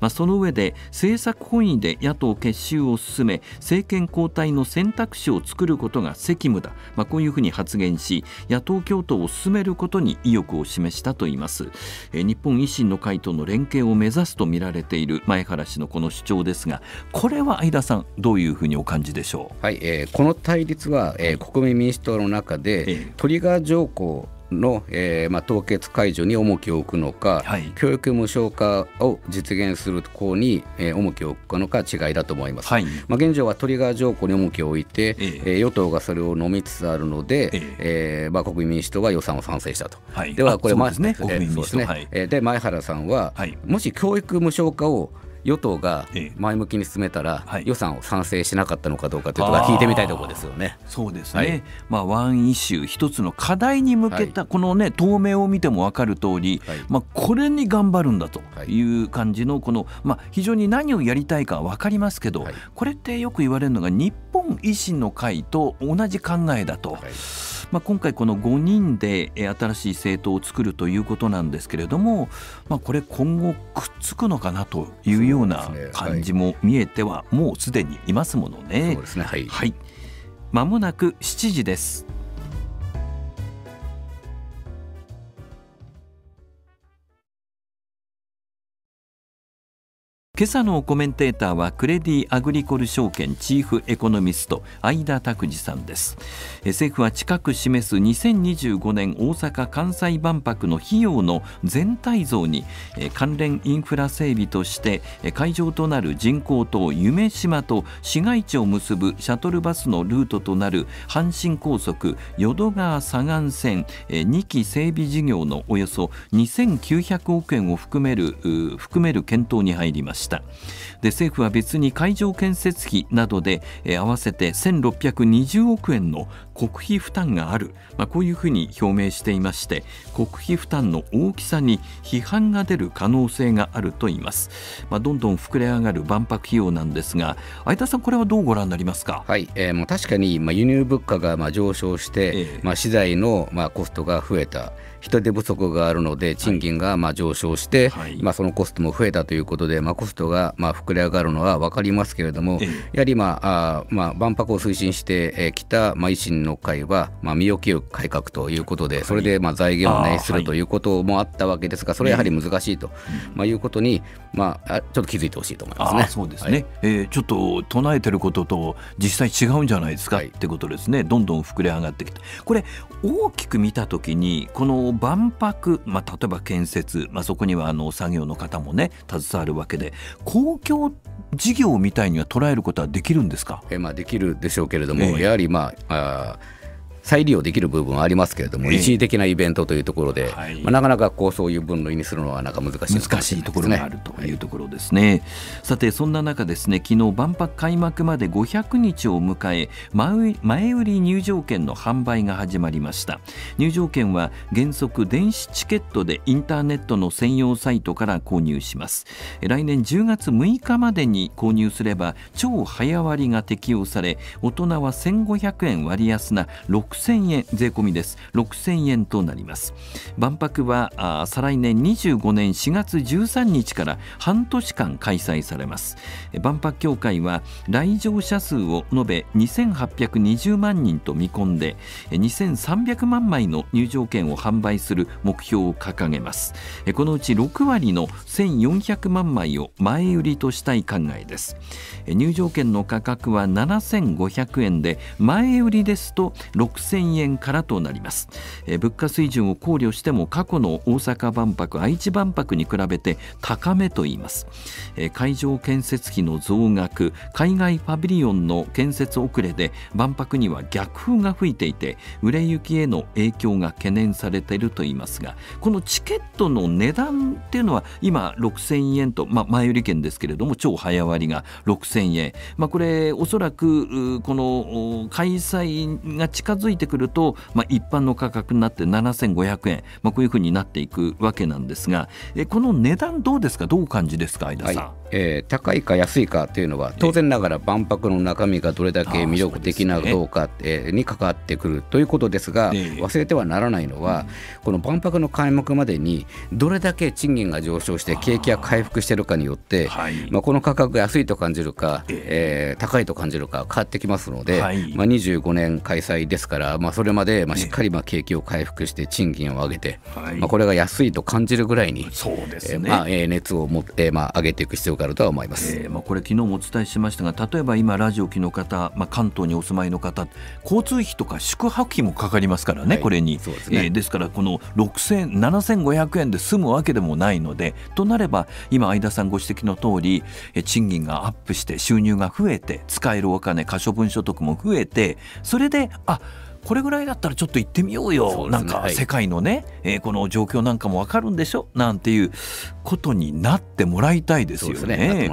まあ、その上で政策本位で野党結集を進め政権交代の選択肢を作ることが責務だ、まあ、こういうふうに発言し野党共闘を進めることに意欲を示したといいます、えー、日本維新の会との連携を目指すと見られている前原氏のこの主張ですがこれは相田さんどういうふうにお感じでしょう、はいえー、この対立は、えー、国民民主党の中で、トリガー条項の、えーまあ、凍結解除に重きを置くのか、はい、教育無償化を実現する項に、えー、重きを置くのか違いだと思います、はい、まあ、現状はトリガー条項に重きを置いて、えー、与党がそれを飲みつつあるので、えー、えー、まあ、国民民主党は予算を賛成したと、はい、ではこれ、そうね、えー、ですね、はい、で前原さんは、もし教育無償化を与党が前向きに進めたら、予算を賛成しなかったのかどうかというところ聞いてみたいところですよね。そうですね、はい、まあ、ワンイシュー一つの課題に向けた、この、ね、透明を見ても分かる通り、はい、まり、あ、これに頑張るんだという感じのこの、まあ、非常に何をやりたいか分かりますけど、はい、これってよく言われるのが日本維新の会と同じ考えだと。まあ、今回この5人で新しい政党を作るということなんですけれどもまあ、これ今後くっつくのかなというような感じも見えてはもうすでにいますものね。そうですねはい、はい、間もなく7時です。今朝のコメンテーターはクレディ・アグリコル証券チーフエコノミスト相田拓司さんです政府は近く示す2025年大阪・関西万博の費用の全体像に関連インフラ整備として会場となる人工島夢島と市街地を結ぶシャトルバスのルートとなる阪神高速淀川左岸線2期整備事業のおよそ2900億円を含める含める検討に入りましたしたで政府は別に会場建設費などで、合わせて1620億円の国費負担がある、まあ、こういうふうに表明していまして国費負担の大きさに批判が出る可能性があるといいます、まあ、どんどん膨れ上がる万博費用なんですが相田さんこれはどうご覧になりますか、はいえー、もう確かに、まあ、輸入物価がまあ上昇して、えー、まあ、資材のまあコストが増えた人手不足があるので賃金がまあ上昇して、はい、まあ、そのコストも増えたということで、まあ、コストがまあ膨れ上がるのは分かりますけれども、やはり、まあ、あまあ万博を推進してきた、まあ、維新の会は、まあ、身を切る改革ということで、それでまあ財源を捻、ね、出するということもあったわけですが、それはやはり難しいと、まあ、いうことに、まあ、ちょっと気づいてほしいと思いますね。そうですね、はい、えー、ちょっと唱えてることと実際違うんじゃないですか、い、ってことですね、どんどん膨れ上がってきて、これ、大きく見たときに、この万博、まあ、例えば建設、まあ、そこにはあの作業の方もね、携わるわけで、公共事業みたいには捉えることはできるんですか、えーまあ、できるでしょうけれども、えー、やはり、まあ、あ再利用できる部分はありますけれども、えー、一時的なイベントというところで、はい、まあ、なかなかこうそういう分類にするのはなか難しい、ね、難しいところがあるというところですね、はい、さてそんな中ですね昨日万博開幕まで500日を迎え前売り入場券の販売が始まりました入場券は原則電子チケットでインターネットの専用サイトから購入します来年10月6日までに購入すれば超早割が適用され大人は1500円割安な6 6000円税込みです6000円となります万博は再来年25年4月13日から半年間開催されます万博協会は来場者数を延べ2820万人と見込んで2300万枚の入場券を販売する目標を掲げますこのうち6割の1400万枚を前売りとしたい考えです入場券の価格は7500円で前売りですと6 6000円からとなります、えー、物価水準を考慮しても過去の大阪万博愛知万博に比べて高めと言います、えー、会場建設費の増額海外パビリオンの建設遅れで万博には逆風が吹いていて売れ行きへの影響が懸念されていると言いますがこのチケットの値段っていうのは今6000円と、まあ、前売り券ですけれども超早割が6000円、まあ、これおそらくこの開催が近づいてくると、まあ、一般の価格になって7500円、まあ、こういうふうになっていくわけなんですがえこの値段どうですかどう感じですか相田さん、はい、えー、高いか安いかというのは当然ながら万博の中身がどれだけ魅力的などうかえに関わってくるということですが、忘れてはならないのは、この万博の開幕までにどれだけ賃金が上昇して景気が回復しているかによって、まあ、この価格が安いと感じるか、え高いと感じるか変わってきますので、まあ、25年開催ですからから、まあ、それまでまあしっかりまあ景気を回復して賃金を上げて、まあ、これが安いと感じるぐらいに、ね、えまあ、熱を持って、まあ、上げていく必要があるとは思います、えー、まあ、これ、昨日もお伝えしましたが、例えば今、ラジオ機の方、まあ、関東にお住まいの方、交通費とか宿泊費もかかりますからね、はい、これに。そうですね、えー、ですから、この7500円で済むわけでもないので、となれば、今、相田さんご指摘の通り、え賃金がアップして、収入が増えて、使えるお金、可処分所得も増えて、それで、あこれぐらいだったらちょっと行ってみようよ、ね、なんか世界のね、はい、えー、この状況なんかも分かるんでしょなんていうことになってもらいたいですよね。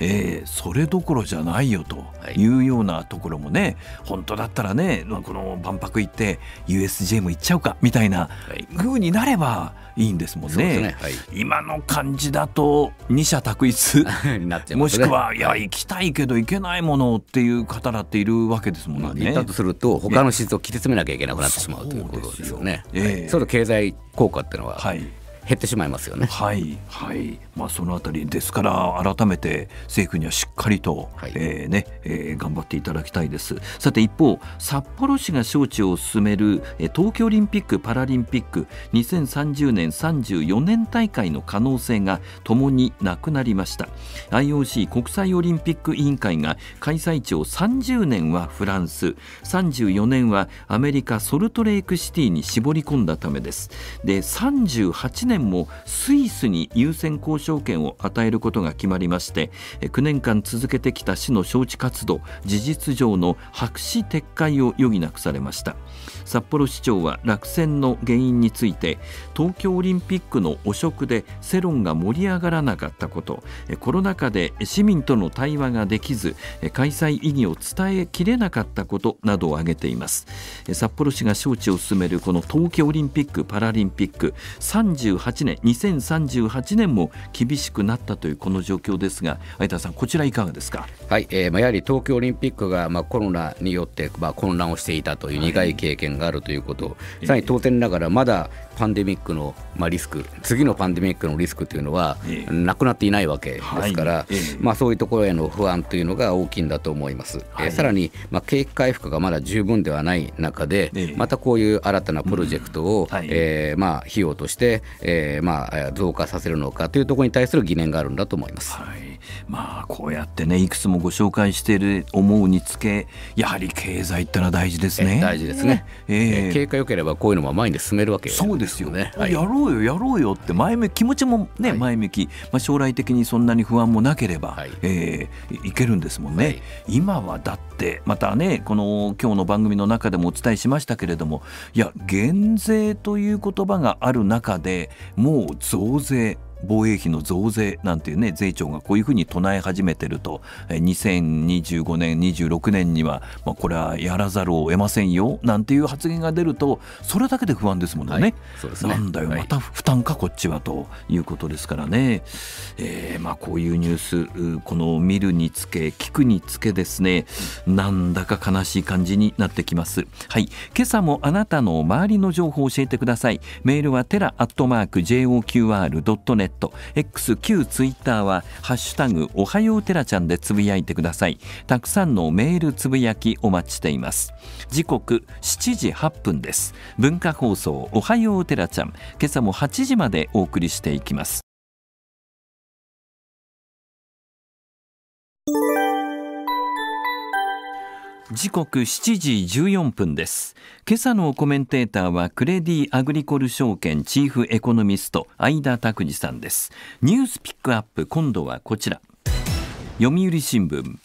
えそれどころじゃないよというようなところもね、はい、本当だったらねこの万博行って USJ も行っちゃうかみたいなふうになれば。いいんですもんね。ねはい、今の感じだと二者択一 なっ、ね、もしくはいや行きたいけど行けないものっていう方だっているわけですもんね。行ったとすると他の施設を切り詰めなきゃいけなくなってしまうということですよね。そうすえー経済効果っていうのは、はい減ってしまいますよね。はい、はいまあ、そのあたりですから改めて政府にはしっかりと、はい、えねえー、頑張っていただきたいですさて一方札幌市が招致を進める東京オリンピック・パラリンピック2030年34年大会の可能性がともになくなりました IOC 国際オリンピック委員会が開催地を30年はフランス34年はアメリカソルトレイクシティに絞り込んだためですで38年年もスイスに優先交渉権を与えることが決まりまして9年間続けてきた市の招致活動事実上の白紙撤回を余儀なくされました。札幌市長は落選の原因について東京オリンピックの汚職で世論が盛り上がらなかったことコロナ禍で市民との対話ができず開催意義を伝えきれなかったことなどを挙げています札幌市が招致を進めるこの東京オリンピック・パラリンピック38年2038年も厳しくなったというこの状況ですが相田さんこちらいかがですかはい、えー、やはり東京オリンピックがまあコロナによってまあ混乱をしていたという苦い経験があるということ、さらに当然ながら、まだパンデミックの、まあ、リスク、次のパンデミックのリスクというのは、なくなっていないわけですから、まあ、そういうところへの不安というのが大きいんだと思います。はえさらに、まあ、景気回復がまだ十分ではない中で、またこういう新たなプロジェクトを、うえまあ、費用として、えーまあ、増加させるのかというところに対する疑念があるんだと思います。はいまあこうやってねいくつもご紹介している思うにつけやはり経済ってのは大事ですね大事ですね、ええー、経過良ければこういうのも前に進めるわけ、ね、そうですよね、はい、やろうよやろうよって前向き気持ちもね、はい、前向き、まあ、将来的にそんなに不安もなければ、はい、えー、いけるんですもんね、はい、今はだってまたねこの今日の番組の中でもお伝えしましたけれどもいや減税という言葉がある中でもう増税防衛費の増税なんていうね税調がこういうふうに唱え始めてると2025年26年には、まあ、これはやらざるを得ませんよなんていう発言が出るとそれだけで不安ですもんねはい、ねなんだよまた負担かこっちはということですからね、えー、まあこういうニュースこの見るにつけ聞くにつけですねなんだか悲しい感じになってきますはい今朝もあなたの周りの情報を教えてくださいメールはテラアットマーク JOQR.net レット X 旧 Twitter は「ハッシュタグおはようてらちゃん」でつぶやいてくださいたくさんのメールつぶやきお待ちしています時刻7時8分です文化放送おはようてらちゃん今朝も8時までお送りしていきます時刻7時14分です。今朝のコメンテーターはクレディアグリコル証券チーフエコノミスト相田拓司さんです。ニュースピックアップ今度はこちら。読売新聞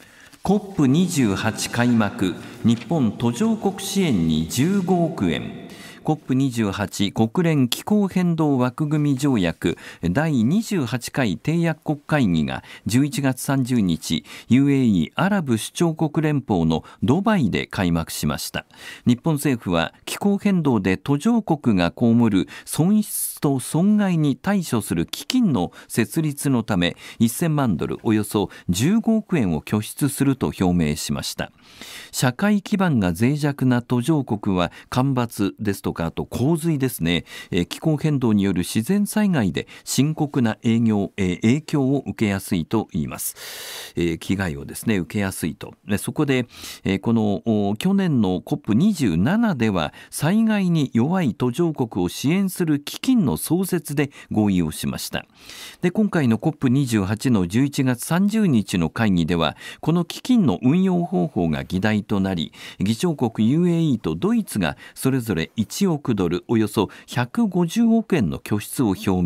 COP28 開幕日本途上国支援に15億円。COP28 国連気候変動枠組み条約第28回締約国会議が11月30日 UAE アラブ首長国連邦のドバイで開幕しました日本政府は気候変動で途上国が被る損失と損害に対処する基金の設立のため1000万ドルおよそ15億円を拠出すると表明しました社会基盤が脆弱な途上国は干ばつですとかあと洪水ですね、え気候変動による自然災害で深刻な営業、え影響を受けやすいと言います、え危害をですね受けやすいとそこで、えこの去年の COP27 では災害に弱い途上国を支援する基金のの創設で合意をしましたで今回の COP28 の11月30日の会議ではこの基金の運用方法が議題となり議長国 UAE とドイツがそれぞれ1億ドルおよそ150億円の拠出を表明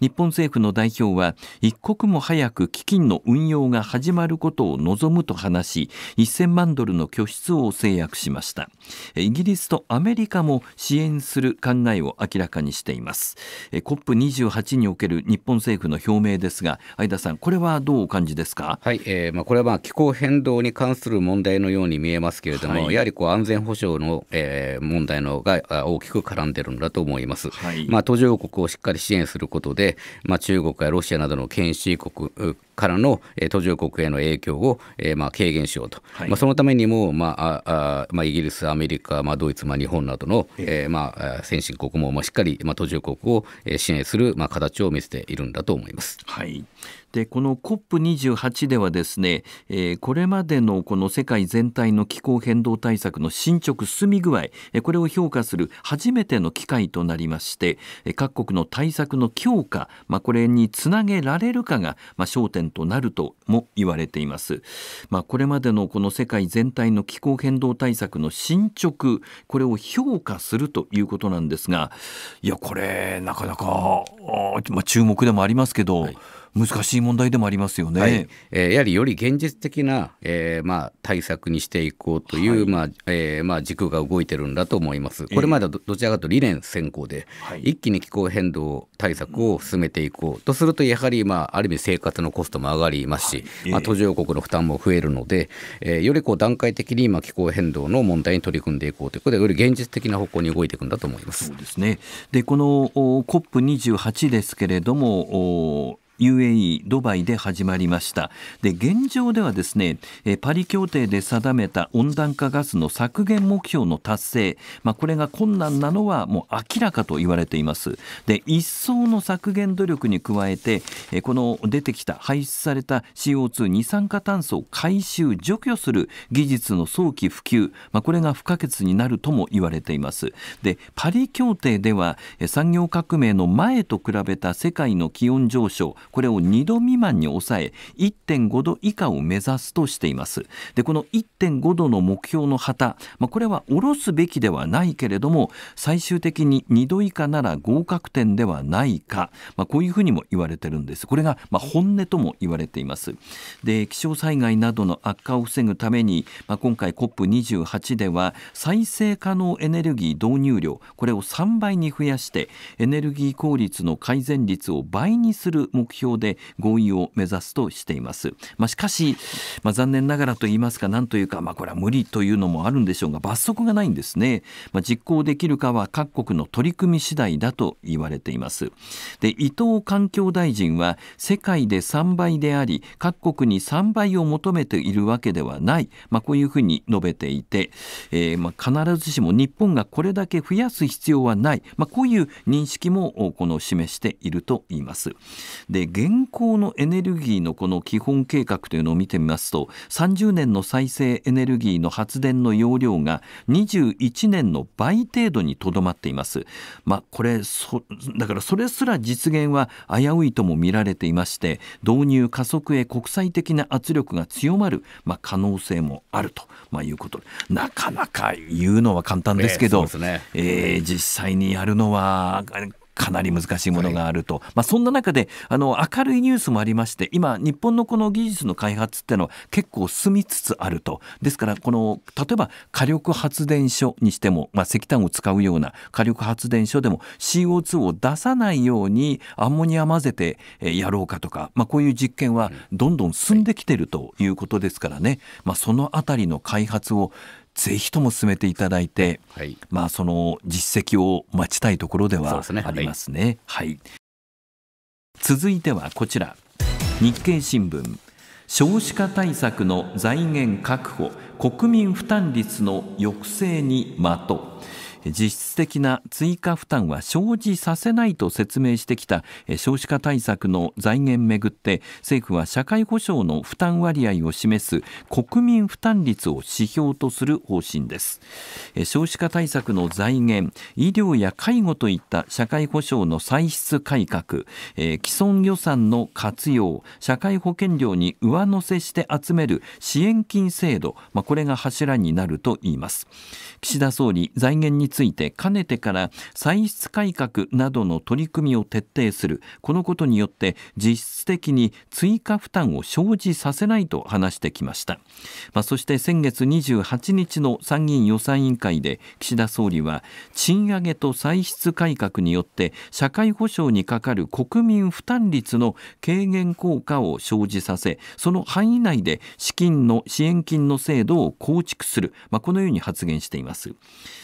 日本政府の代表は一刻も早く基金の運用が始まることを望むと話し1000万ドルの拠出を制約しましたイギリスとアメリカも支援する考えを明らかにしています。えー、COP28 における日本政府の表明ですが、相田さん、これはどうお感じですか。はい、えー、まあこれはまあ気候変動に関する問題のように見えますけれども、はい、やはりこう安全保障の、えー、問題のが大きく絡んでるんだと思います。はい、まあ途上国をしっかり支援することで、まあ中国やロシアなどの権威国からの、えー、途上国への影響を、えーまあ、軽減しようと、はい、まあ、そのためにも、まあまあ、イギリス、アメリカ、まあ、ドイツ、まあ、日本などの、ええー、まあ、先進国も、まあ、しっかり、まあ、途上国を支援する、まあ、形を見せているんだと思います、はい、でこの COP28 ではですね、えー、これまでのこの世界全体の気候変動対策の進捗進み具合、えこれを評価する初めての機会となりまして、え各国の対策の強化、まあ、これにつなげられるかが、まあ、焦点となるとも言われています。まあ、これまでのこの世界全体の気候変動対策の進捗、これを評価するということなんですが、いやこれなかなか、まあ、注目でもありますけど。はい難しい問題でもありますよね、はいえー、やはりより現実的な、えーまあ、対策にしていこうという、はい、まあえーまあ、軸が動いてるんだと思います。これまではど,、ちらかと理念先行で、はい、一気に気候変動対策を進めていこうとするとやはり、まあ、ある意味生活のコストも上がりますし、はい、まあ、途上国の負担も増えるので、えー、よりこう段階的に今気候変動の問題に取り組んでいこうということでより現実的な方向に動いていくんだと思います。そうですねでこの COP28 ですけれども UAE ドバイで始まりましたで現状ではですねパリ協定で定めた温暖化ガスの削減目標の達成、まあ、これが困難なのはもう明らかと言われていますで一層の削減努力に加えてこの出てきた排出された CO2 二酸化炭素を回収除去する技術の早期普及、まあ、これが不可欠になるとも言われていますでパリ協定では産業革命の前と比べた世界の気温上昇これを2度未満に抑え1.5度以下を目指すとしていますでこの1.5度の目標の旗、まあ、これは下ろすべきではないけれども最終的に2度以下なら合格点ではないか、まあ、こういうふうにも言われてるんですこれがま本音とも言われていますで気象災害などの悪化を防ぐために、まあ、今回 COP28 では再生可能エネルギー導入量これを3倍に増やしてエネルギー効率の改善率を倍にする目標表で合意を目指すとしています。まあ、しかし、まあ、残念ながらと言いますか、なんというか、まあ、これは無理というのもあるんでしょうが、罰則がないんですね。まあ、実行できるかは各国の取り組み次第だと言われています。で、伊藤環境大臣は、世界で3倍であり、各国に3倍を求めているわけではない、まあ、こういうふうに述べていて、えー、まあ必ずしも日本がこれだけ増やす必要はない、まあ、こういう認識もこの示していると言います。で現行のエネルギーのこの基本計画というのを見てみますと30年の再生エネルギーの発電の容量が21年の倍程度にとどまっています。まあ、これそだからそれすら実現は危ういとも見られていまして導入加速へ国際的な圧力が強まる、まあ、可能性もあると、まあ、いうことなかなか言うのは簡単ですけど、えーねえー、実際にやるのはかなり難しいものがあると、はい、まあ、そんな中であの明るいニュースもありまして今日本のこの技術の開発っていうのは結構進みつつあるとですからこの例えば火力発電所にしても、まあ、石炭を使うような火力発電所でも CO2 を出さないようにアンモニア混ぜてやろうかとか、まあ、こういう実験はどんどん進んできてるということですからね、まあ、そのあたりの開発をぜひとも進めていただいて、はい、まあその実績を待ちたいところではありますね。すねはい、はい、続いてはこちら日経新聞少子化対策の財源確保国民負担率の抑制に的実質的な追加負担は生じさせないと説明してきた少子化対策の財源めぐって政府は社会保障の負担割合を示す国民負担率を指標とする方針です少子化対策の財源医療や介護といった社会保障の歳出改革既存予算の活用社会保険料に上乗せして集める支援金制度、まあ、これが柱になると言います岸田総理財源についてかねてから歳出改革などの取り組みを徹底するこのことによって実質的に追加負担を生じさせないと話してきました、まあ、そして先月28日の参議院予算委員会で岸田総理は賃上げと歳出改革によって社会保障にかかる国民負担率の軽減効果を生じさせその範囲内で資金の支援金の制度を構築する、まあ、このように発言しています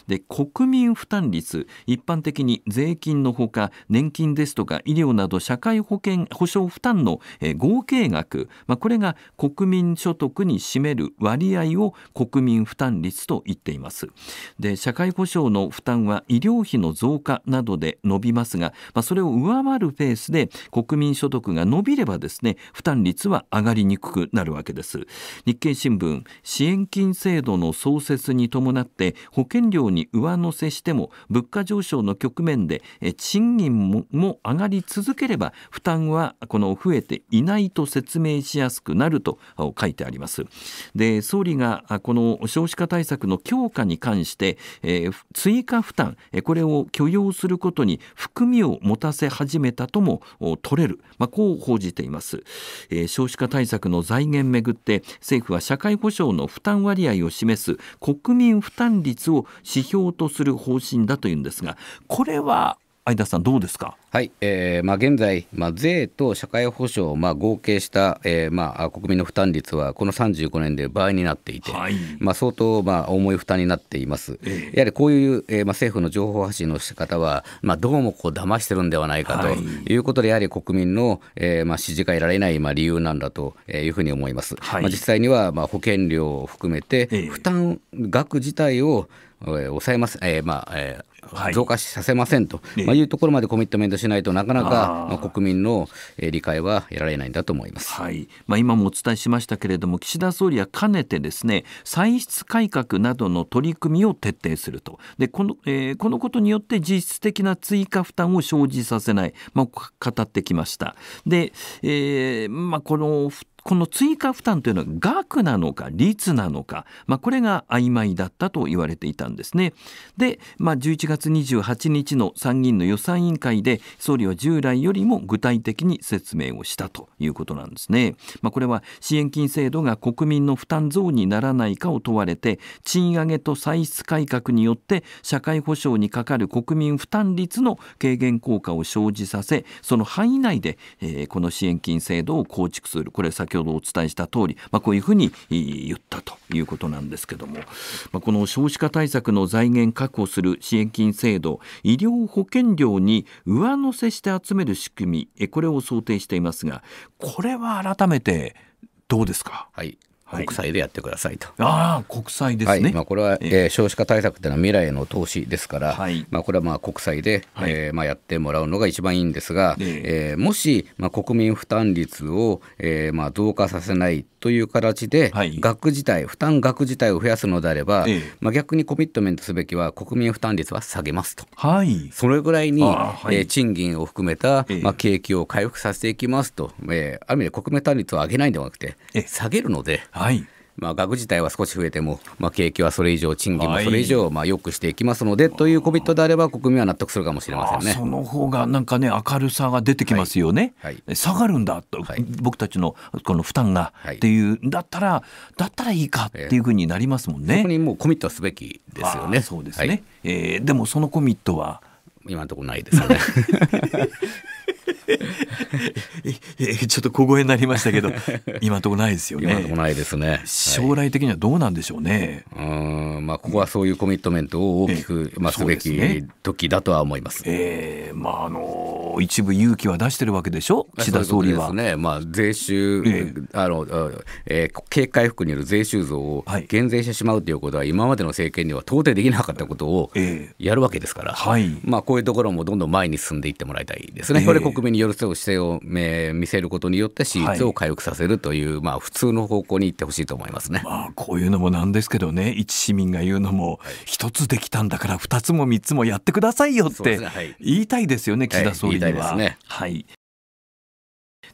で国国民負担率一般的に税金のほか年金ですとか医療など社会保険保障負担の合計額、まあ、これが国民所得に占める割合を国民負担率と言っていますで社会保障の負担は医療費の増加などで伸びますが、まあ、それを上回るペースで国民所得が伸びればですね負担率は上がりにくくなるわけです日経新聞支援金制度の創設に伴って保険料に上乗せしても物価上昇の局面で賃金も上がり続ければ負担はこの増えていないと説明しやすくなると書いてあります。で総理がこの少子化対策の強化に関して、えー、追加負担これを許容することに含みを持たせ始めたとも取れる、まあ、こう報じています、えー、少子化対策の財源めぐって政府は社会保障の負担割合を示す国民負担率を指標とする方針だというんですがこれは相田さんどうですか。はい、えー、まあ現在、まあ税と社会保障まあ合計した、えー、まあ国民の負担率はこの35年で倍になっていて、はい、まあ相当まあ重い負担になっています。えー、やはりこういう、えー、まあ政府の情報発信の仕方はまあどうもこう騙してるんではないかということで、はい、やはり国民の、えー、まあ支持が得られないまあ理由なんだというふうに思います。はい、まあ実際にはまあ保険料を含めてえ負担額自体を、えー、抑えます、えーまあえー増加させませんと、はまあ、いうところまでコミットメントしないとなかなか、まあ、国民のえ理解は得られないんだと思います、はいまあ、今もお伝えしましたけれども岸田総理はかねてですね歳出改革などの取り組みを徹底するとでこの、えー、このことによって実質的な追加負担を生じさせない、まあ、語ってきましたで、えーまあ、この負この追加負担というのは額なのか率なのか、まあ、これが曖昧だったと言われていたんですね。で、まあ、11月28日の参議院の予算委員会で総理は従来よりも具体的に説明をしたということなんですね。まあ、これは支援金制度が国民の負担増にならないかを問われて賃上げと歳出改革によって社会保障にかかる国民負担率の軽減効果を生じさせその範囲内で、えー、この支援金制度を構築するこれ先先ほどお伝えした通り、まあ、こういうふうに言ったということなんですけども、まあ、この少子化対策の財源確保する支援金制度医療保険料に上乗せして集める仕組みこれを想定していますがこれは改めてどうですか、はい、国債でやってくださいと。ああ、国債ですね。まあ、これは、えー、少子化対策というのは未来への投資ですから、まあ、これはまあ国債で、はえまあ、やってもらうのが一番いいんですが、ええもし、まあ、国民負担率を、えーまあ、増加させないという形で、額自体、負担額自体を増やすのであれば、まあ、逆にコミットメントすべきは、国民負担率は下げますと、はい、それぐらいに、はい、えー、賃金を含めた、まあ、景気を回復させていきますと、えー、ある意味で国民負担率を上げないんではなくて、下げるので。はいまあ、額自体は少し増えても、まあ、景気はそれ以上、賃金もそれ以上、まあ、よくしていきますので、はい、というコミットであれば、国民は納得するかもしれませんねその方がなんかね、明るさが出てきますよね、はいはい、下がるんだと、僕たちのこの負担が、っていう、だったら、だったらいいかっていうふうになりますもんね。えー、そこにもうコミットすべきですよね。そうですね、はい、えー、でもそのコミットは今のところないですよね。ちょっと小声になりましたけど、今のとこないですよね。今のとこないですね。はい、将来的にはどうなんでしょうね。うん、まあここはそういうコミットメントを大きく、まあすべき時だとは思います。ええー、まああの一部勇気は出してるわけでしょ。岸田総理は。うすね、まあ税収、えー、あの、えー、警戒復による税収増を減税してしまうということは、今までの政権では到底できなかったことをやるわけですから、えー、はい、まあこういうところもどんどん前に進んでいってもらいたいですね。これ国低に寄る姿勢を、え見せることによって手術を回復させるという、はい、まあ、普通の方向にいってほしいと思いますね、まあ、こういうのもなんですけどね一市民が言うのも一、つできたんだから二つも三つもやってくださいよって言いたいですよね、はい、岸田総理には、ね、はい、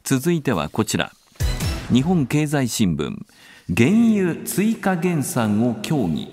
続いてはこちら日本経済新聞原油追加減産を協議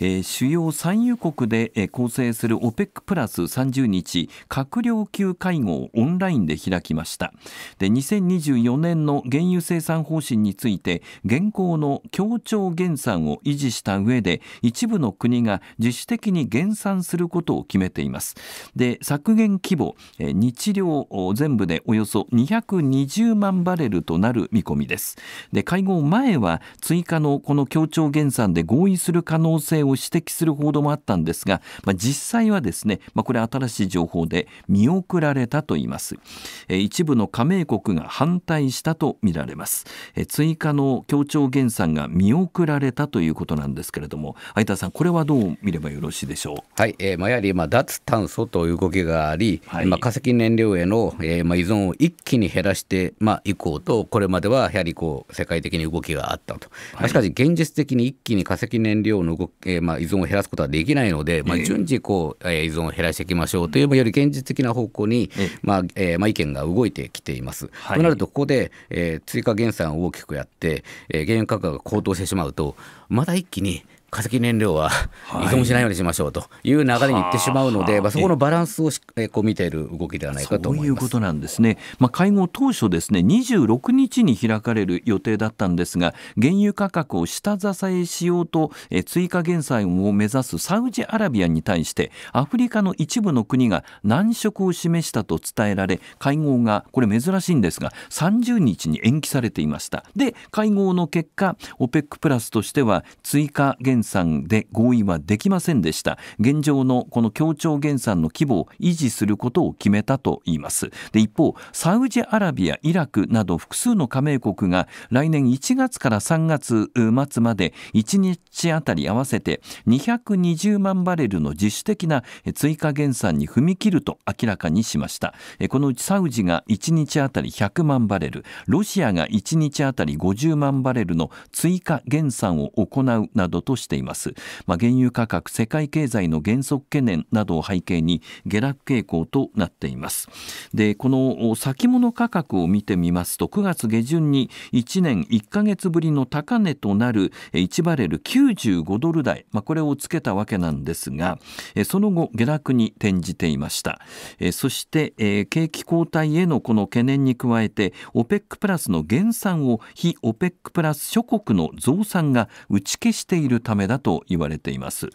えー、主要産油国で、えー、構成する OPEC プラス30日閣僚級会合をオンラインで開きましたで2024年の原油生産方針について現行の協調減産を維持した上で一部の国が自主的に減産することを決めていますで削減規模、えー、日量全部でおよそ220万バレルとなる見込みですで会合前は追加のこの協調減産で合意する可能性をを指摘する報道もあったんですが、まあ、実際はですね、まあ、これ新しい情報で見送られたと言います、え一部の加盟国が反対したとみられます、え追加の協調減産が見送られたということなんですけれども相田さんこれはどう見ればよろしいでしょうはい、えー、まあやはりまあ脱炭素という動きがあり、はい、まあ化石燃料への、えー、まあ依存を一気に減らしてまあいこうとこれまではやはりこう世界的に動きがあったと、はい、しかし現実的に一気に化石燃料の動き、えーまあ、依存を減らすことはできないので、まあ、順次こう、えー、依存を減らしていきましょうというより現実的な方向に、まあえーまあ、意見が動いてきています。はい、となるとここで、えー、追加減産を大きくやって、えー、原油価格が高騰してしまうとまた一気に化石燃料は依存しないようにしましょうという流れにいってしまうので、まあ、そこのバランスをし、えこう見ている動きではないかとそういうことなんですね、まあ、会合当初ですね26日に開かれる予定だったんですが原油価格を下支えしようと、え追加減産を目指すサウジアラビアに対してアフリカの一部の国が難色を示したと伝えられ会合がこれ珍しいんですが30日に延期されていましたで会合の結果 OPEC プラスとしては追加減減産で合意はできませんでした現状のこの協調減産の規模を維持することを決めたと言いますで一方サウジアラビアイラクなど複数の加盟国が来年1月から3月末まで1日あたり合わせて220万バレルの自主的な追加減産に踏み切ると明らかにしましたこのうちサウジが1日あたり100万バレルロシアが1日あたり50万バレルの追加減産を行うなどとしてしています、まあ、原油価格世界経済の減速懸念などを背景に下落傾向となっていますでこの先物価格を見てみますと9月下旬に1年1ヶ月ぶりの高値となる1バレル95ドル台、まあ、これをつけたわけなんですがその後下落に転じていましたそして景気後退へのこの懸念に加えて OPEC プラスの減産を非オペックプラス諸国の増産が打ち消しているためめだと言われています、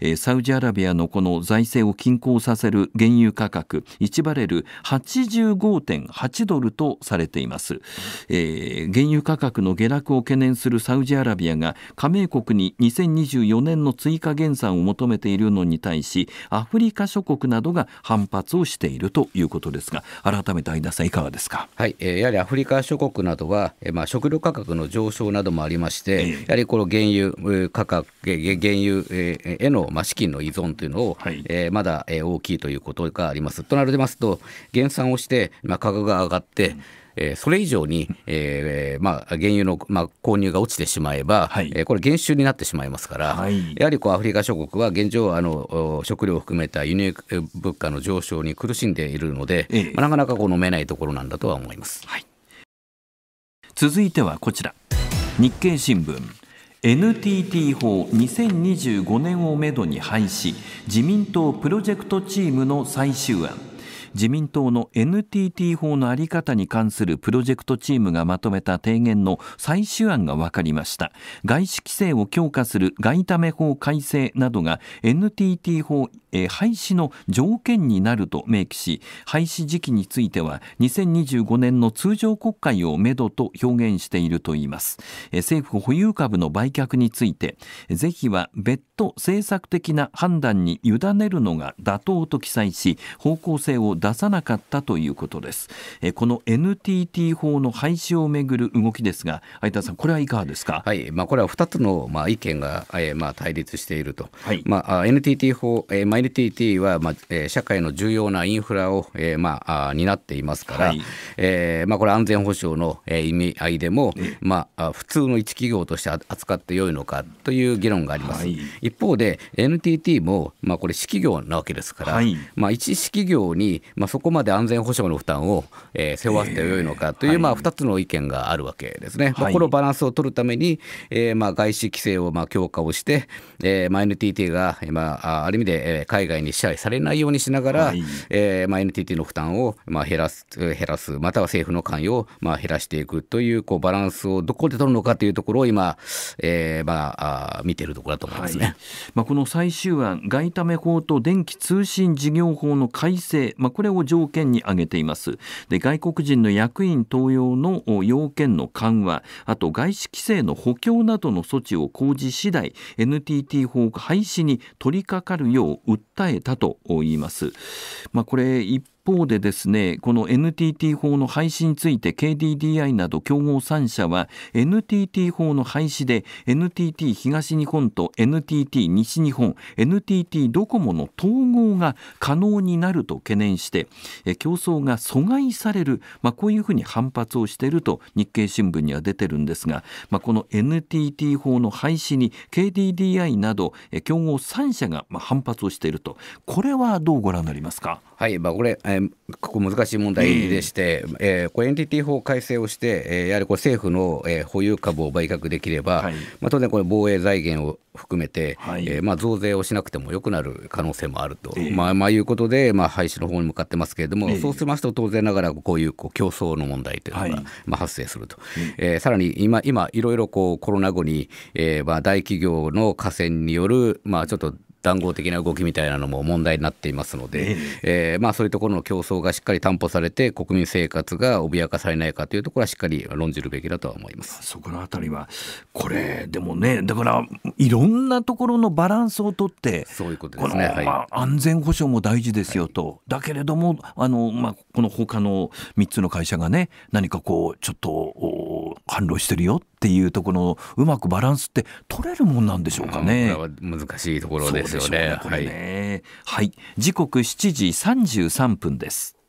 えー、サウジアラビアのこの財政を均衡させる原油価格1バレル85.8ドルとされています、えー、原油価格の下落を懸念するサウジアラビアが加盟国に2024年の追加減産を求めているのに対しアフリカ諸国などが反発をしているということですが改めて相田さんいかがですか、はいえー、やはりアフリカ諸国などは、えーまあ、食料価格の上昇などもありまして、やはりこの原油価格原油への資金の依存というのを、はい、まだ大きいということがあります。となりますと減産をして、まあ、価格が上がって、うんそれ以上に、えーまあ、原油の、まあ、購入が落ちてしまえば、はい、えー、これ、減収になってしまいますから、はい、やはりこうアフリカ諸国は現状あの、食料を含めた輸入物価の上昇に苦しんでいるので、えまあ、なかなかこう飲めないところなんだとは思います、はい、続いてはこちら、日経新聞。NTT 法2025年をめどに廃止自民党プロジェクトチームの最終案自民党の NTT 法の在り方に関するプロジェクトチームがまとめた提言の最終案が分かりました外資規制を強化する外為法改正などが NTT 法えー、廃止の条件になると明記し廃止時期については2025年の通常国会をめどと表現しているといいます、えー、政府保有株の売却について是非は別途政策的な判断に委ねるのが妥当と記載し方向性を出さなかったということです、えー、この NTT 法の廃止をめぐる動きですが相田さんこれはいかがですかはいまあこれは2つのまあ意見が、えー、まあ対立していると、はい、まあ NTT 法、えーまあ NTT は、まあえー、社会の重要なインフラを、えーまあ、担っていますから、はい、えー、まあ、これ安全保障の、えー、意味合いでも、まあ、普通の一企業として扱ってよいのかという議論があります、はい、一方で NTT も、まあ、これ私企業なわけですから、はい、まあ、一私企業に、まあ、そこまで安全保障の負担を、えー、背負わせてよいのかという、えー、まあ、2つの意見があるわけですね、まあ、このバランスを取るために、えーまあ、外資規制をまあ強化をして、えーまあ、NTT が、まあ、ある意味でえ海外に支配されないようにしながら、はい、えー、まあ、NTT の負担を、まあ、減らす減らすまたは政府の関与を、まあ、減らしていくというこうバランスをどこで取るのかというところを今、えーまあ、あ見ているところだと思いますね、はい、まあ、この最終案外為法と電気通信事業法の改正、まあ、これを条件に挙げていますで外国人の役員登用の要件の緩和あと外資規制の補強などの措置を講じ次第 NTT 法廃止に取り掛かるよう訴えたと言います。まあ、これ一方でですねこの NTT 法の廃止について KDDI など競合3社は NTT 法の廃止で NTT 東日本と NTT 西日本 NTT ドコモの統合が可能になると懸念して競争が阻害される、まあ、こういうふうに反発をしていると日経新聞には出てるんですが、まあ、この NTT 法の廃止に KDDI など競合3社が反発をしているとこれはどうご覧になりますかはい、まあ、これ、えー、ここ難しい問題でして、うん、えー、こうエンティティ法改正をして、えー、やはりこう政府の、えー、保有株を売却できれば、はい、まあ、当然、これ防衛財源を含めて、はい、えー、まあ、増税をしなくてもよくなる可能性もあると、えー、まあまあ、いうことで、まあ、廃止の方に向かってますけれども、えー、そうしますと当然ながらこういうこう競争の問題というのが、はい、まあ、発生すると、えー、さらに今、今いろいろこうコロナ後に、えーまあ、大企業の寡占による、まあ、ちょっと談合的な動きみたいなのも問題になっていますので、えー、まあ、そういうところの競争がしっかり担保されて国民生活が脅かされないかというところはしっかり論じるべきだとは思いますそこのあたりはこれでもねだからいろんなところのバランスをとってそういうことですね、はいまあ、安全保障も大事ですよと、はい、だけれどもあの、まあ、この他の3つの会社がね何かこうちょっと反論してるよっていうところのうまくバランスって取れるもんなんでしょうかね。難しいところですよね。ねはい、はい、時刻7時33分です。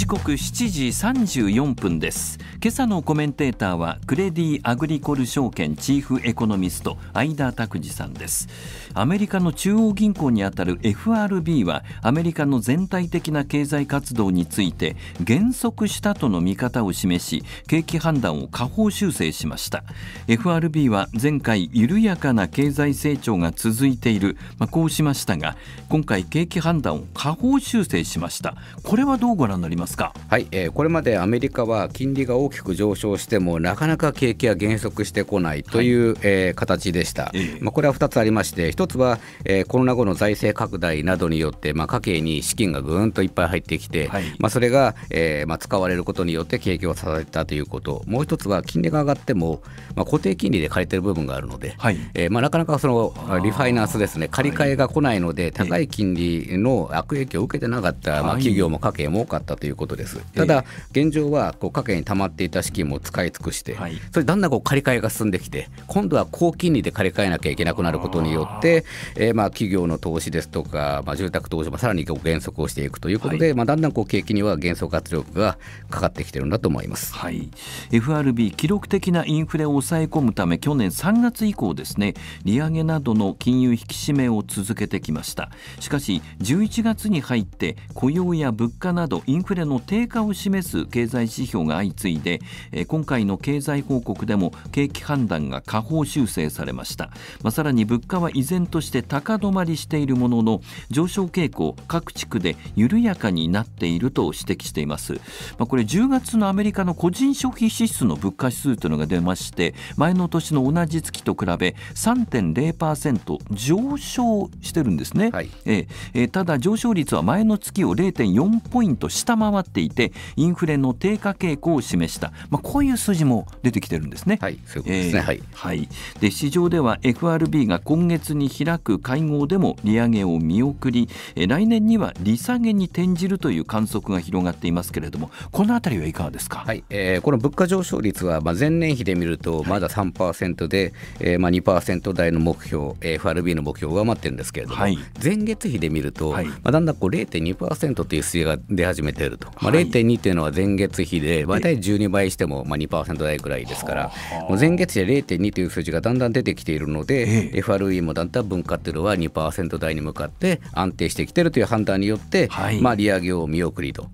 時刻7時34分です今朝のコメンテーターはクレディ・アグリコル証券チーフエコノミスト相田拓司さんですアメリカの中央銀行にあたる FRB はアメリカの全体的な経済活動について減速したとの見方を示し景気判断を下方修正しました FRB は前回緩やかな経済成長が続いている、まあ、こうしましたが今回景気判断を下方修正しましたこれはどうご覧になりますますか、はいえー、これまでアメリカは金利が大きく上昇してもなかなか景気は減速してこないという、はい、えー、形でした、えー、まあ、これは2つありまして1つは、えー、コロナ後の財政拡大などによって、まあ、家計に資金がぐんといっぱい入ってきて、はい、まあ、それが、えーまあ、使われることによって景気を支えたということもう1つは金利が上がっても、まあ、固定金利で借りてる部分があるので、はい、えー、まあ、なかなかそのリファイナンスですね借り換えが来ないので、高い金利の悪影響を受けてなかった、まあ、企業も家計も多かったということです。ただ、現状はこう家計に溜まっていた資金も使い尽くして、それだんだんこう借り換えが進んできて、今度は高金利で借り換えなきゃいけなくなることによって、えまあ企業の投資ですとか、まあ、住宅投資もさらに減速をしていくということで、はい、まあだんだんこう景気には減速圧力がかかってきてるんだと思います。はい、FRB 記録的なインフレを抑え込むため去年3月以降ですね利上げなどの金融引き締めを続けてきましたしかし11月に入って雇用や物価などインフレの低下を示す経済指標が相次いで、え今回の経済報告でも景気判断が下方修正されました、まあ、さらに物価は依然として高止まりしているものの上昇傾向各地区で緩やかになっていると指摘しています、まあ、これ10月のアメリカの個人消費支出の物価指数というのが出まして前の年の同じ月と比べ3.0%上昇してるんですね、はい、えー、ただ上昇率は前の月を0.4ポイント下回回っていてインフレの低下傾向を示した、まあ、こういう数字も出てきてるんですね。はい、そういうことですね、えー、はい、はい、で市場では FRB が今月に開く会合でも利上げを見送り来年には利下げに転じるという観測が広がっていますけれどもこのあたりはいかがですか、はいえー、この物価上昇率は、まあ、前年比で見るとまだ3%で、はいえーまあ2、2%台の目標 FRB の目標を上回ってるんですけれども、はい、前月比で見ると、はいまあ、だんだんこう0.2%という推移が出始めていると、まあ、0.2っていうのは前月比で大体12倍してもまあ2%台ぐらいですからもう前月比で0.2という数字がだんだん出てきているので FRE もだんだん分割っていうのは2%台に向かって安定してきてるという判断によってまあ利上げを見送りと。